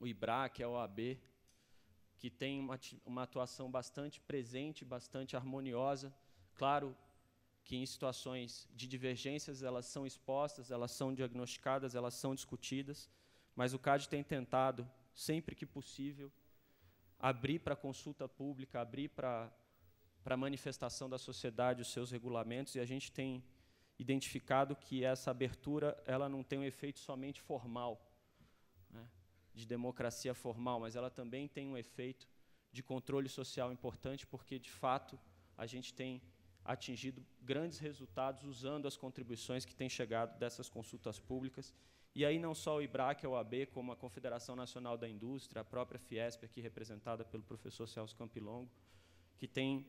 o IBRAC, a é OAB, que tem uma, uma atuação bastante presente, bastante harmoniosa Claro que em situações de divergências elas são expostas, elas são diagnosticadas, elas são discutidas, mas o CAD tem tentado, sempre que possível, abrir para consulta pública, abrir para para manifestação da sociedade os seus regulamentos e a gente tem identificado que essa abertura ela não tem um efeito somente formal né, de democracia formal, mas ela também tem um efeito de controle social importante porque de fato a gente tem atingido grandes resultados usando as contribuições que têm chegado dessas consultas públicas. E aí não só o IBRAC, a OAB, como a Confederação Nacional da Indústria, a própria Fiesp, aqui representada pelo professor Celso Campilongo, que tem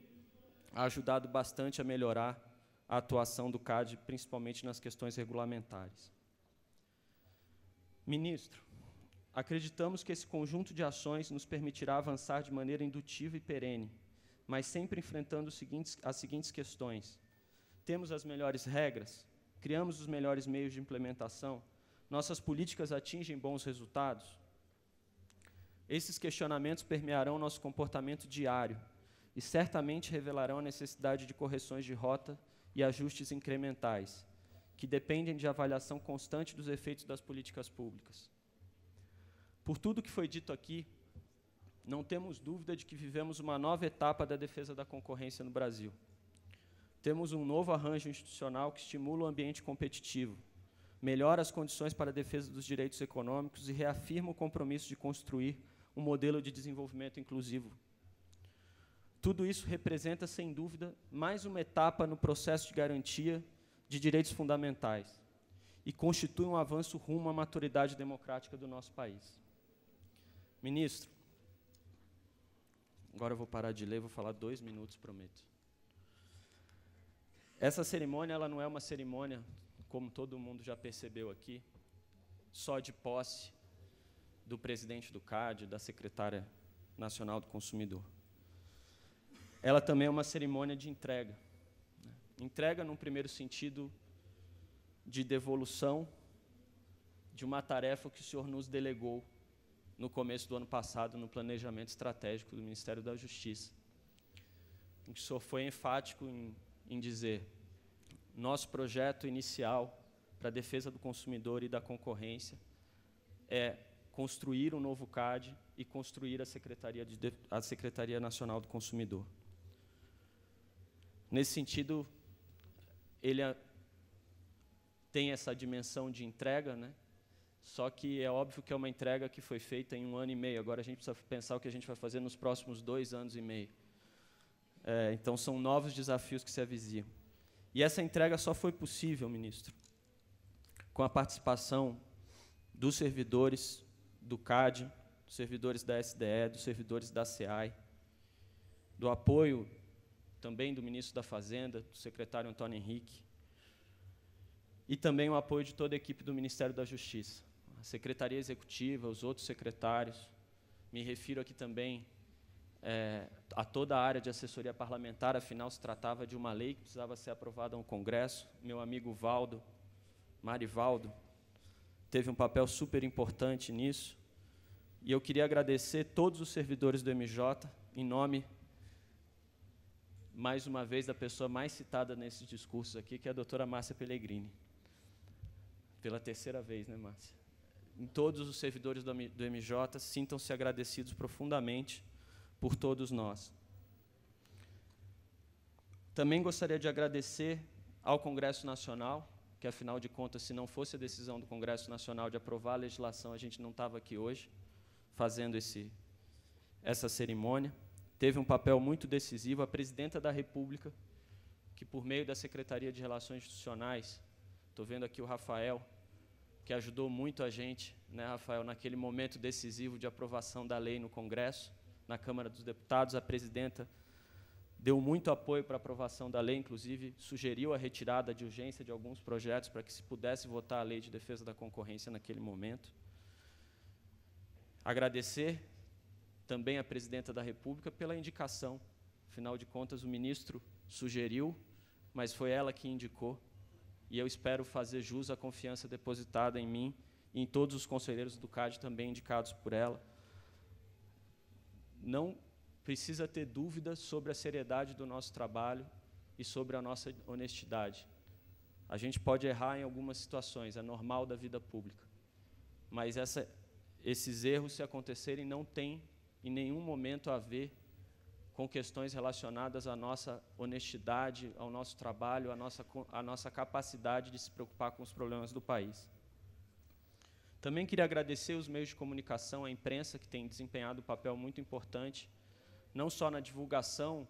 ajudado bastante a melhorar a atuação do CAD, principalmente nas questões regulamentares. Ministro, acreditamos que esse conjunto de ações nos permitirá avançar de maneira indutiva e perene mas sempre enfrentando seguintes, as seguintes questões: temos as melhores regras? Criamos os melhores meios de implementação? Nossas políticas atingem bons resultados? Esses questionamentos permearão nosso comportamento diário e certamente revelarão a necessidade de correções de rota e ajustes incrementais, que dependem de avaliação constante dos efeitos das políticas públicas. Por tudo que foi dito aqui, não temos dúvida de que vivemos uma nova etapa da defesa da concorrência no Brasil. Temos um novo arranjo institucional que estimula o ambiente competitivo, melhora as condições para a defesa dos direitos econômicos e reafirma o compromisso de construir um modelo de desenvolvimento inclusivo. Tudo isso representa, sem dúvida, mais uma etapa no processo de garantia de direitos fundamentais e constitui um avanço rumo à maturidade democrática do nosso país. Ministro, Agora eu vou parar de ler, vou falar dois minutos, prometo. Essa cerimônia ela não é uma cerimônia, como todo mundo já percebeu aqui, só de posse do presidente do CAD, da secretária nacional do consumidor. Ela também é uma cerimônia de entrega. Né? Entrega, num primeiro sentido, de devolução de uma tarefa que o Senhor nos delegou no começo do ano passado no planejamento estratégico do Ministério da Justiça. O senhor foi enfático em, em dizer: nosso projeto inicial para a defesa do consumidor e da concorrência é construir um novo CAD e construir a Secretaria, de, a Secretaria Nacional do Consumidor. Nesse sentido, ele tem essa dimensão de entrega, né? Só que é óbvio que é uma entrega que foi feita em um ano e meio. Agora a gente precisa pensar o que a gente vai fazer nos próximos dois anos e meio. É, então são novos desafios que se avizinham. E essa entrega só foi possível, ministro, com a participação dos servidores do CAD, dos servidores da SDE, dos servidores da SEAI, do apoio também do ministro da Fazenda, do secretário Antônio Henrique, e também o apoio de toda a equipe do Ministério da Justiça a secretaria executiva, os outros secretários, me refiro aqui também é, a toda a área de assessoria parlamentar, afinal, se tratava de uma lei que precisava ser aprovada no Congresso. Meu amigo Valdo, Marivaldo, teve um papel super importante nisso. E eu queria agradecer todos os servidores do MJ, em nome, mais uma vez, da pessoa mais citada nesses discursos aqui, que é a doutora Márcia Pellegrini. Pela terceira vez, né, Márcia? em todos os servidores do MJ, sintam-se agradecidos profundamente por todos nós. Também gostaria de agradecer ao Congresso Nacional, que afinal de contas, se não fosse a decisão do Congresso Nacional de aprovar a legislação, a gente não estava aqui hoje fazendo esse, essa cerimônia. Teve um papel muito decisivo a presidenta da República, que por meio da Secretaria de Relações Institucionais, estou vendo aqui o Rafael, que ajudou muito a gente, né, Rafael, naquele momento decisivo de aprovação da lei no Congresso, na Câmara dos Deputados, a presidenta deu muito apoio para a aprovação da lei, inclusive sugeriu a retirada de urgência de alguns projetos para que se pudesse votar a lei de defesa da concorrência naquele momento. Agradecer também à presidenta da República pela indicação. Afinal de contas, o ministro sugeriu, mas foi ela que indicou e eu espero fazer jus à confiança depositada em mim e em todos os conselheiros do CAD também indicados por ela. Não precisa ter dúvida sobre a seriedade do nosso trabalho e sobre a nossa honestidade. A gente pode errar em algumas situações, é normal da vida pública. Mas essa, esses erros, se acontecerem, não têm em nenhum momento a ver com questões relacionadas à nossa honestidade, ao nosso trabalho, à nossa, à nossa capacidade de se preocupar com os problemas do país. Também queria agradecer os meios de comunicação, a imprensa, que tem desempenhado um papel muito importante, não só na divulgação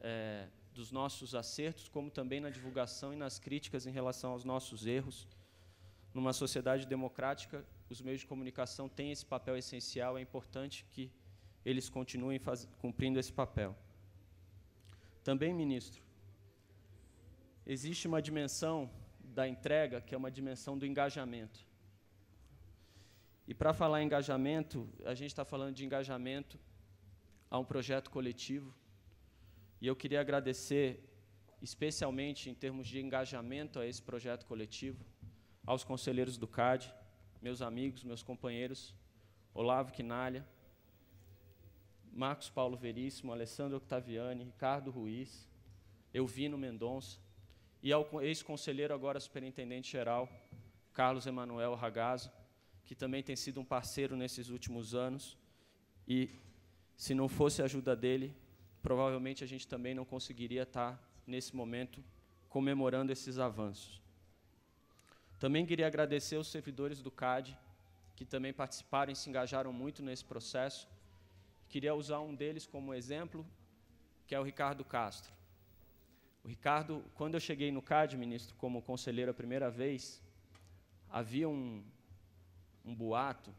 é, dos nossos acertos, como também na divulgação e nas críticas em relação aos nossos erros. Numa sociedade democrática, os meios de comunicação têm esse papel essencial, é importante que eles continuem faz, cumprindo esse papel. Também, ministro, existe uma dimensão da entrega que é uma dimensão do engajamento. E para falar em engajamento, a gente está falando de engajamento a um projeto coletivo. E eu queria agradecer, especialmente em termos de engajamento a esse projeto coletivo, aos conselheiros do CAD, meus amigos, meus companheiros, Olavo Quinalha, Marcos Paulo Veríssimo, Alessandro Octaviani, Ricardo Ruiz, Elvino Mendonça, e ao ex-conselheiro, agora superintendente-geral, Carlos Emanuel Ragazzo, que também tem sido um parceiro nesses últimos anos, e se não fosse a ajuda dele, provavelmente a gente também não conseguiria estar, nesse momento, comemorando esses avanços. Também queria agradecer os servidores do CAD, que também participaram e se engajaram muito nesse processo, queria usar um deles como exemplo, que é o Ricardo Castro. O Ricardo, quando eu cheguei no CAD, ministro, como conselheiro a primeira vez, havia um, um boato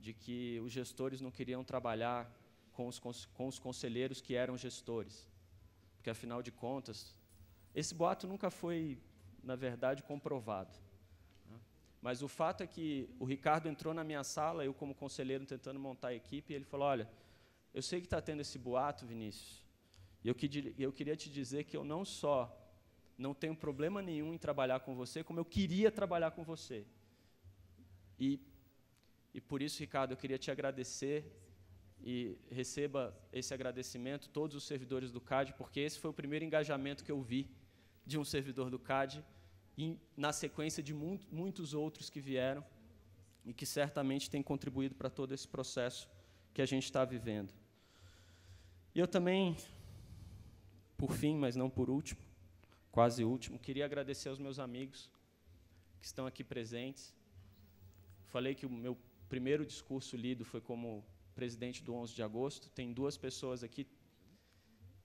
de que os gestores não queriam trabalhar com os, com os conselheiros que eram gestores. Porque, afinal de contas, esse boato nunca foi, na verdade, comprovado. Mas o fato é que o Ricardo entrou na minha sala, eu como conselheiro tentando montar a equipe, e ele falou: Olha, eu sei que está tendo esse boato, Vinícius, e eu, eu queria te dizer que eu não só não tenho problema nenhum em trabalhar com você, como eu queria trabalhar com você. E, e por isso, Ricardo, eu queria te agradecer e receba esse agradecimento, todos os servidores do CAD, porque esse foi o primeiro engajamento que eu vi de um servidor do CAD e na sequência de muitos outros que vieram e que certamente têm contribuído para todo esse processo que a gente está vivendo. E eu também, por fim, mas não por último, quase último, queria agradecer aos meus amigos que estão aqui presentes. Falei que o meu primeiro discurso lido foi como presidente do 11 de agosto. Tem duas pessoas aqui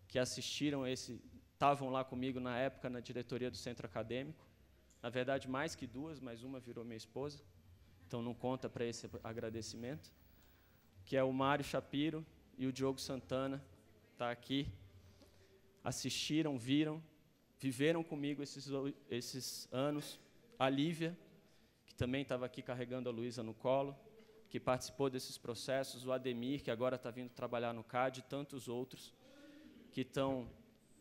que assistiram esse, estavam lá comigo na época na diretoria do centro acadêmico. Na verdade, mais que duas, mas uma virou minha esposa. Então não conta para esse agradecimento. Que é o Mário Shapiro e o Diogo Santana, tá aqui. Assistiram, viram, viveram comigo esses, esses anos. A Lívia, que também estava aqui carregando a Luísa no colo, que participou desses processos. O Ademir, que agora está vindo trabalhar no CAD, e tantos outros que estão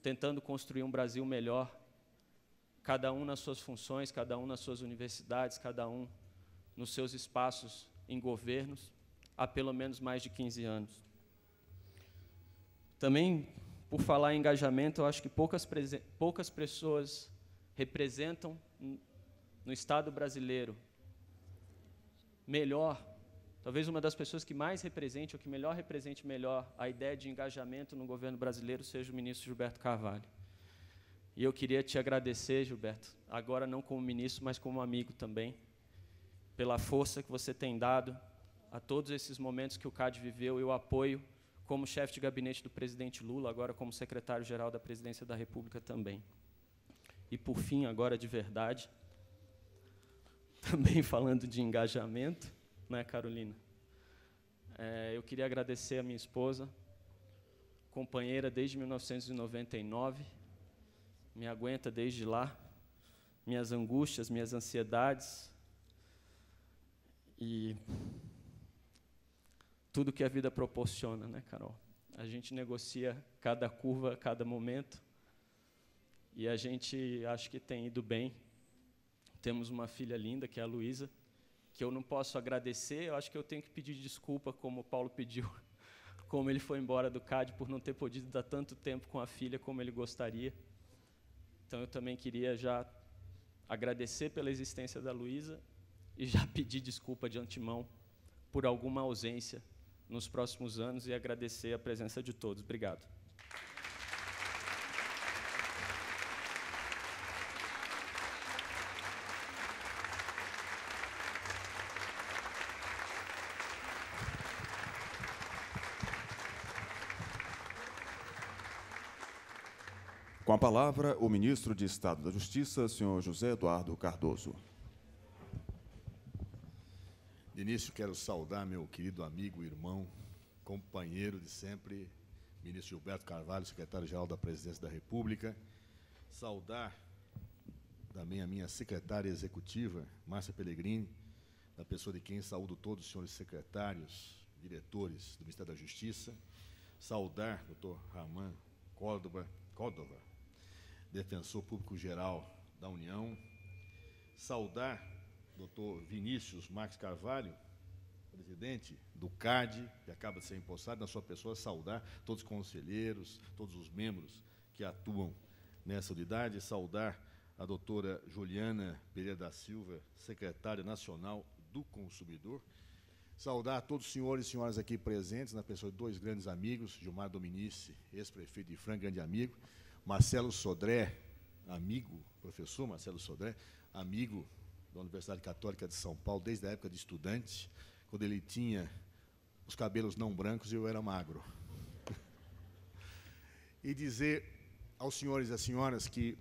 tentando construir um Brasil melhor cada um nas suas funções, cada um nas suas universidades, cada um nos seus espaços em governos, há pelo menos mais de 15 anos. Também, por falar em engajamento, eu acho que poucas, poucas pessoas representam no Estado brasileiro melhor, talvez uma das pessoas que mais represente, ou que melhor represente melhor a ideia de engajamento no governo brasileiro seja o ministro Gilberto Carvalho. E eu queria te agradecer, Gilberto, agora não como ministro, mas como amigo também, pela força que você tem dado a todos esses momentos que o CAD viveu e o apoio como chefe de gabinete do presidente Lula, agora como secretário-geral da presidência da República também. E, por fim, agora de verdade, também falando de engajamento, né, Carolina? É, eu queria agradecer a minha esposa, companheira desde 1999 me aguenta desde lá, minhas angústias, minhas ansiedades e tudo que a vida proporciona, né, Carol? A gente negocia cada curva, cada momento e a gente acho que tem ido bem. Temos uma filha linda que é a Luísa, que eu não posso agradecer, eu acho que eu tenho que pedir desculpa como o Paulo pediu como ele foi embora do CAD por não ter podido dar tanto tempo com a filha como ele gostaria. Então eu também queria já agradecer pela existência da Luísa e já pedir desculpa de antemão por alguma ausência nos próximos anos e agradecer a presença de todos. Obrigado. palavra o ministro de Estado da Justiça, senhor José Eduardo Cardoso. De início, quero saudar meu querido amigo, irmão, companheiro de sempre, ministro Gilberto Carvalho, secretário-geral da Presidência da República. Saudar também a minha secretária executiva, Márcia Pellegrini, da pessoa de quem saúdo todos os senhores secretários, diretores do Ministério da Justiça. Saudar doutor Raman Córdova Defensor Público Geral da União, saudar doutor Vinícius Marques Carvalho, presidente do CAD, que acaba de ser empossado, na sua pessoa, saudar todos os conselheiros, todos os membros que atuam nessa unidade, saudar a doutora Juliana Pereira da Silva, secretária nacional do consumidor, saudar todos os senhores e senhoras aqui presentes, na pessoa de dois grandes amigos, Gilmar Dominici, ex-prefeito de Franca, grande amigo, Marcelo Sodré, amigo, professor Marcelo Sodré, amigo da Universidade Católica de São Paulo, desde a época de estudante, quando ele tinha os cabelos não brancos e eu era magro. e dizer aos senhores e às senhoras que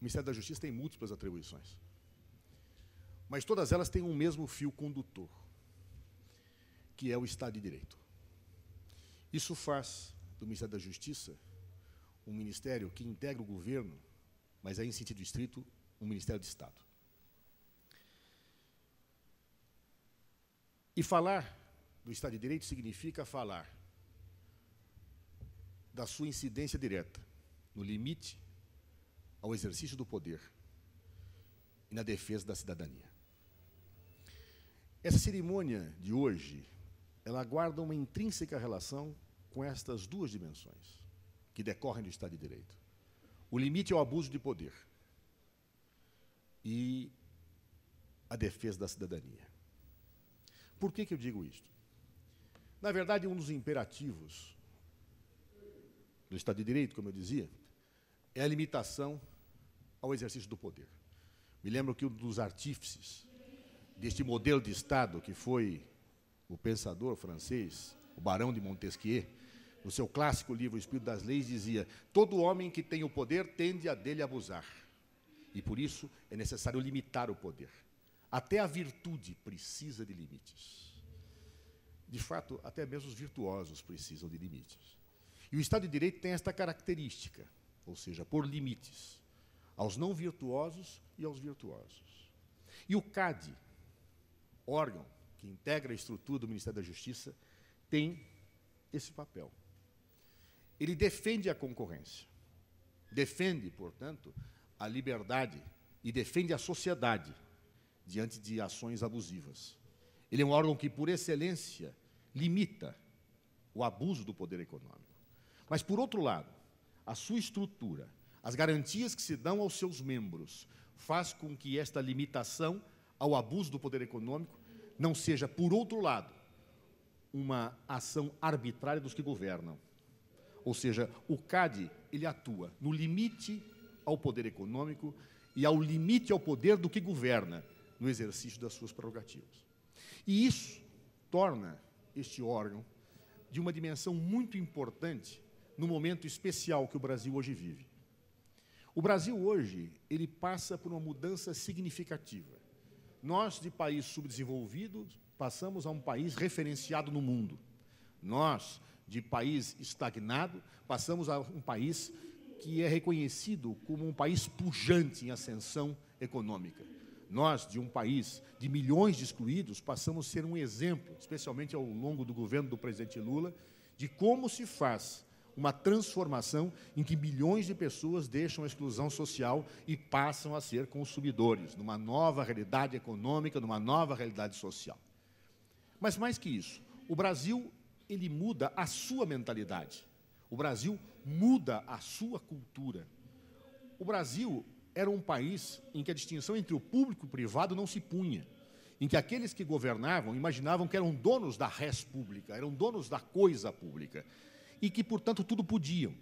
o Ministério da Justiça tem múltiplas atribuições, mas todas elas têm um mesmo fio condutor, que é o Estado de Direito. Isso faz do Ministério da Justiça um ministério que integra o governo, mas é, em sentido estrito, um ministério de Estado. E falar do Estado de Direito significa falar da sua incidência direta, no limite ao exercício do poder e na defesa da cidadania. Essa cerimônia de hoje, ela guarda uma intrínseca relação com estas duas dimensões que decorrem do Estado de Direito. O limite é o abuso de poder e a defesa da cidadania. Por que, que eu digo isto? Na verdade, um dos imperativos do Estado de Direito, como eu dizia, é a limitação ao exercício do poder. Me lembro que um dos artífices deste modelo de Estado, que foi o pensador francês, o Barão de Montesquieu, no seu clássico livro O Espírito das Leis, dizia: Todo homem que tem o poder tende a dele abusar. E por isso é necessário limitar o poder. Até a virtude precisa de limites. De fato, até mesmo os virtuosos precisam de limites. E o Estado de Direito tem esta característica, ou seja, por limites aos não virtuosos e aos virtuosos. E o CAD, órgão que integra a estrutura do Ministério da Justiça, tem esse papel. Ele defende a concorrência, defende, portanto, a liberdade e defende a sociedade diante de ações abusivas. Ele é um órgão que, por excelência, limita o abuso do poder econômico. Mas, por outro lado, a sua estrutura, as garantias que se dão aos seus membros, faz com que esta limitação ao abuso do poder econômico não seja, por outro lado, uma ação arbitrária dos que governam, ou seja, o CAD ele atua no limite ao poder econômico e ao limite ao poder do que governa no exercício das suas prerrogativas. E isso torna este órgão de uma dimensão muito importante no momento especial que o Brasil hoje vive. O Brasil hoje, ele passa por uma mudança significativa. Nós, de país subdesenvolvido, passamos a um país referenciado no mundo. Nós de país estagnado, passamos a um país que é reconhecido como um país pujante em ascensão econômica. Nós, de um país de milhões de excluídos, passamos a ser um exemplo, especialmente ao longo do governo do presidente Lula, de como se faz uma transformação em que milhões de pessoas deixam a exclusão social e passam a ser consumidores, numa nova realidade econômica, numa nova realidade social. Mas mais que isso, o Brasil ele muda a sua mentalidade. O Brasil muda a sua cultura. O Brasil era um país em que a distinção entre o público e o privado não se punha, em que aqueles que governavam imaginavam que eram donos da res pública, eram donos da coisa pública, e que, portanto, tudo podiam.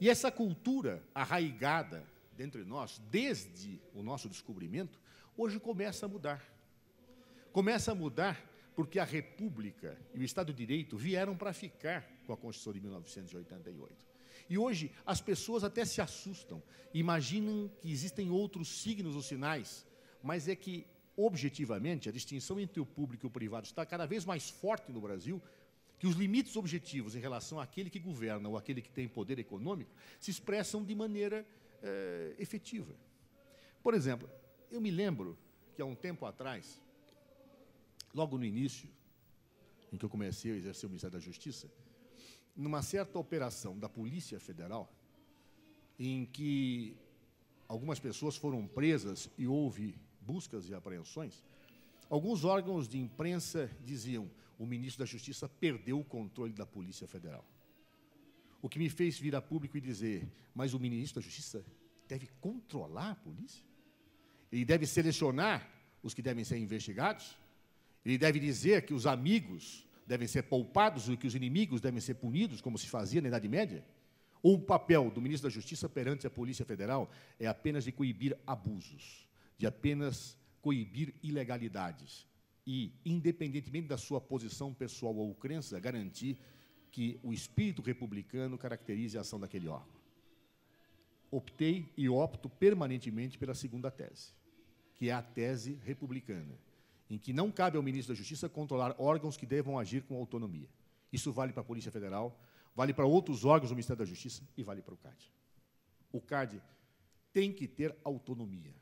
E essa cultura arraigada de nós, desde o nosso descobrimento, hoje começa a mudar. Começa a mudar porque a República e o Estado de Direito vieram para ficar com a Constituição de 1988. E hoje as pessoas até se assustam, imaginam que existem outros signos ou sinais, mas é que, objetivamente, a distinção entre o público e o privado está cada vez mais forte no Brasil, que os limites objetivos em relação àquele que governa ou àquele que tem poder econômico se expressam de maneira eh, efetiva. Por exemplo, eu me lembro que há um tempo atrás, logo no início, em que eu comecei a exercer o Ministério da Justiça, numa certa operação da Polícia Federal, em que algumas pessoas foram presas e houve buscas e apreensões, alguns órgãos de imprensa diziam: o ministro da Justiça perdeu o controle da Polícia Federal. O que me fez vir a público e dizer: mas o ministro da Justiça deve controlar a polícia? Ele deve selecionar os que devem ser investigados? Ele deve dizer que os amigos devem ser poupados e que os inimigos devem ser punidos, como se fazia na Idade Média? Ou o papel do ministro da Justiça perante a Polícia Federal é apenas de coibir abusos, de apenas coibir ilegalidades e, independentemente da sua posição pessoal ou crença, garantir que o espírito republicano caracterize a ação daquele órgão? Optei e opto permanentemente pela segunda tese, que é a tese republicana em que não cabe ao ministro da Justiça controlar órgãos que devam agir com autonomia. Isso vale para a Polícia Federal, vale para outros órgãos do Ministério da Justiça e vale para o CAD. O CAD tem que ter autonomia.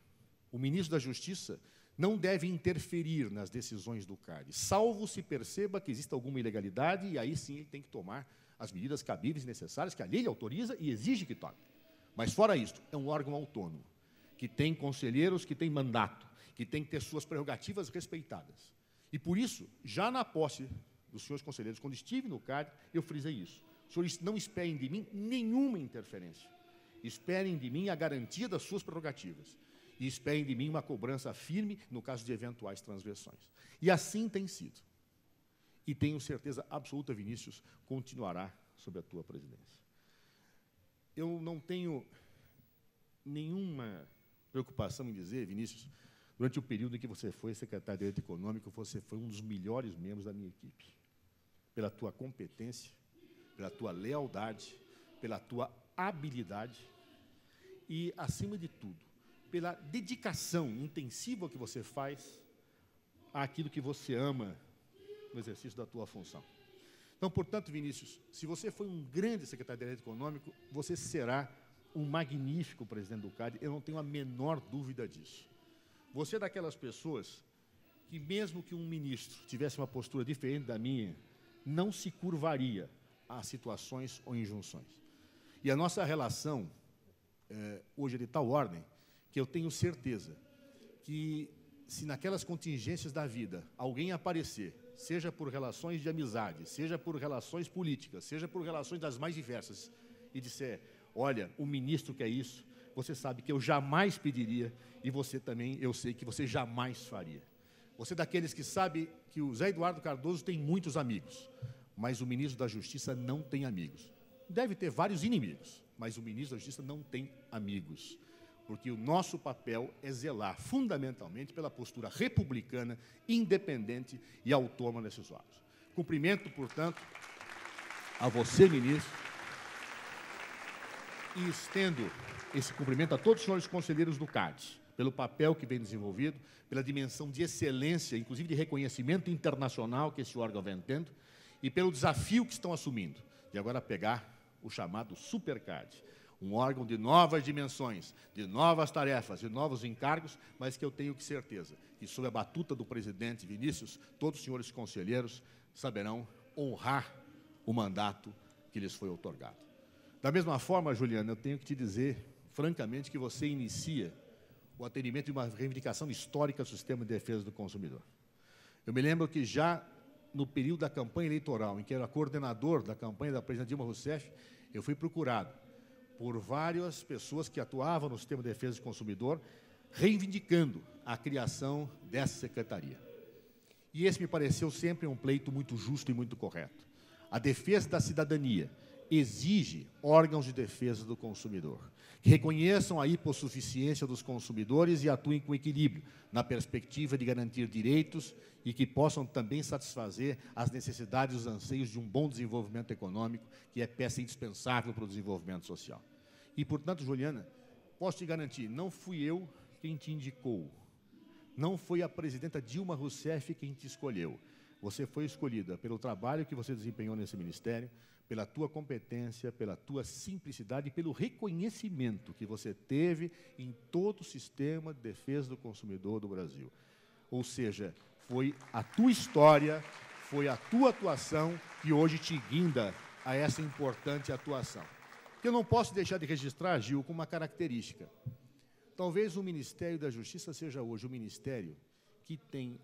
O ministro da Justiça não deve interferir nas decisões do CAD, salvo se perceba que exista alguma ilegalidade, e aí sim ele tem que tomar as medidas cabíveis e necessárias que a lei autoriza e exige que tome. Mas, fora isso, é um órgão autônomo, que tem conselheiros, que tem mandato, que tem que ter suas prerrogativas respeitadas. E por isso, já na posse dos senhores conselheiros, quando estive no CAD, eu frisei isso. Senhores, não esperem de mim nenhuma interferência. Esperem de mim a garantia das suas prerrogativas. E esperem de mim uma cobrança firme no caso de eventuais transgressões. E assim tem sido. E tenho certeza absoluta, Vinícius, continuará sob a tua presidência. Eu não tenho nenhuma preocupação em dizer, Vinícius, Durante o período em que você foi secretário de Direito Econômico, você foi um dos melhores membros da minha equipe. Pela tua competência, pela tua lealdade, pela tua habilidade e, acima de tudo, pela dedicação intensiva que você faz àquilo que você ama no exercício da tua função. Então, portanto, Vinícius, se você foi um grande secretário de Direito Econômico, você será um magnífico presidente do CAD, eu não tenho a menor dúvida disso. Você é daquelas pessoas que, mesmo que um ministro tivesse uma postura diferente da minha, não se curvaria a situações ou injunções. E a nossa relação é, hoje é de tal ordem que eu tenho certeza que, se naquelas contingências da vida alguém aparecer, seja por relações de amizade, seja por relações políticas, seja por relações das mais diversas, e disser: olha, o ministro quer isso, você sabe que eu jamais pediria e você também, eu sei que você jamais faria. Você é daqueles que sabe que o Zé Eduardo Cardoso tem muitos amigos, mas o ministro da Justiça não tem amigos. Deve ter vários inimigos, mas o ministro da Justiça não tem amigos. Porque o nosso papel é zelar fundamentalmente pela postura republicana, independente e autônoma nesses atos. Cumprimento, portanto, a você, ministro, e estendo esse cumprimento a todos os senhores conselheiros do CAD, pelo papel que vem desenvolvido, pela dimensão de excelência, inclusive de reconhecimento internacional que esse órgão vem tendo, e pelo desafio que estão assumindo, de agora pegar o chamado SuperCAD, um órgão de novas dimensões, de novas tarefas, de novos encargos, mas que eu tenho que certeza que, sob a batuta do presidente Vinícius, todos os senhores conselheiros saberão honrar o mandato que lhes foi otorgado. Da mesma forma, Juliana, eu tenho que te dizer francamente, que você inicia o atendimento de uma reivindicação histórica ao sistema de defesa do consumidor. Eu me lembro que já no período da campanha eleitoral, em que era coordenador da campanha da presidente Dilma Rousseff, eu fui procurado por várias pessoas que atuavam no sistema de defesa do consumidor, reivindicando a criação dessa secretaria. E esse me pareceu sempre um pleito muito justo e muito correto. A defesa da cidadania, exige órgãos de defesa do consumidor, que reconheçam a hipossuficiência dos consumidores e atuem com equilíbrio, na perspectiva de garantir direitos e que possam também satisfazer as necessidades e os anseios de um bom desenvolvimento econômico, que é peça indispensável para o desenvolvimento social. E, portanto, Juliana, posso te garantir, não fui eu quem te indicou, não foi a presidenta Dilma Rousseff quem te escolheu. Você foi escolhida pelo trabalho que você desempenhou nesse ministério, pela tua competência, pela tua simplicidade e pelo reconhecimento que você teve em todo o sistema de defesa do consumidor do Brasil. Ou seja, foi a tua história, foi a tua atuação que hoje te guinda a essa importante atuação. eu não posso deixar de registrar, Gil, com uma característica. Talvez o Ministério da Justiça seja hoje o ministério que tem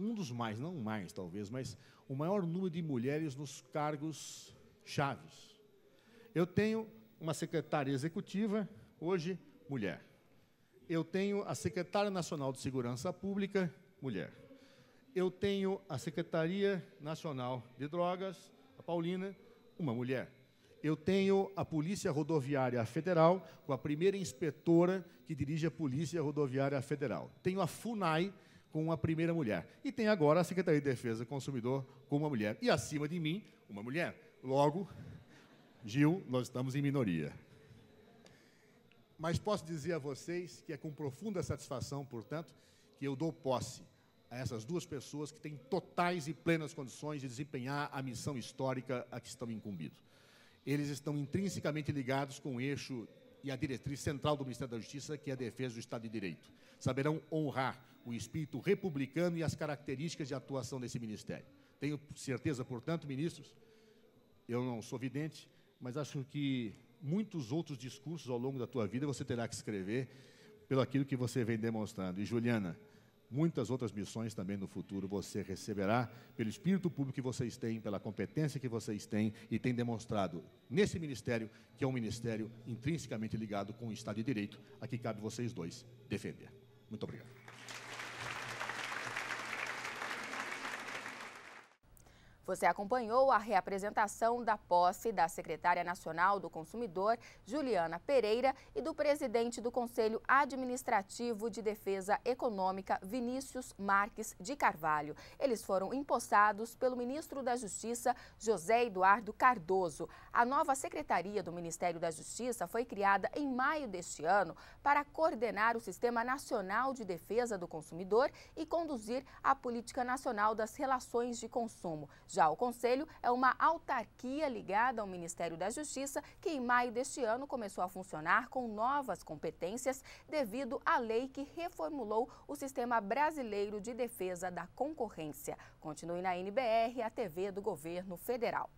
um dos mais, não mais talvez, mas o maior número de mulheres nos cargos chaves. Eu tenho uma secretária executiva, hoje, mulher. Eu tenho a secretária nacional de segurança pública, mulher. Eu tenho a secretaria nacional de drogas, a Paulina, uma mulher. Eu tenho a Polícia Rodoviária Federal, com a primeira inspetora que dirige a Polícia Rodoviária Federal. Tenho a FUNAI, com a primeira mulher. E tem agora a Secretaria de Defesa do Consumidor com uma mulher. E acima de mim, uma mulher. Logo, Gil, nós estamos em minoria. Mas posso dizer a vocês que é com profunda satisfação, portanto, que eu dou posse a essas duas pessoas que têm totais e plenas condições de desempenhar a missão histórica a que estão incumbidos. Eles estão intrinsecamente ligados com o eixo e a diretriz central do Ministério da Justiça, que é a defesa do Estado de Direito. Saberão honrar o espírito republicano e as características de atuação desse ministério. Tenho certeza, portanto, ministros, eu não sou vidente, mas acho que muitos outros discursos ao longo da tua vida você terá que escrever pelo aquilo que você vem demonstrando. E Juliana, muitas outras missões também no futuro você receberá pelo espírito público que vocês têm, pela competência que vocês têm e têm demonstrado nesse ministério, que é um ministério intrinsecamente ligado com o Estado de Direito, a que cabe vocês dois defender. Muito obrigado. Você acompanhou a reapresentação da posse da secretária nacional do consumidor, Juliana Pereira, e do presidente do Conselho Administrativo de Defesa Econômica, Vinícius Marques de Carvalho. Eles foram empossados pelo ministro da Justiça, José Eduardo Cardoso. A nova secretaria do Ministério da Justiça foi criada em maio deste ano para coordenar o Sistema Nacional de Defesa do Consumidor e conduzir a Política Nacional das Relações de Consumo. Já já o Conselho é uma autarquia ligada ao Ministério da Justiça que, em maio deste ano, começou a funcionar com novas competências devido à lei que reformulou o Sistema Brasileiro de Defesa da Concorrência. Continue na NBR, a TV do Governo Federal.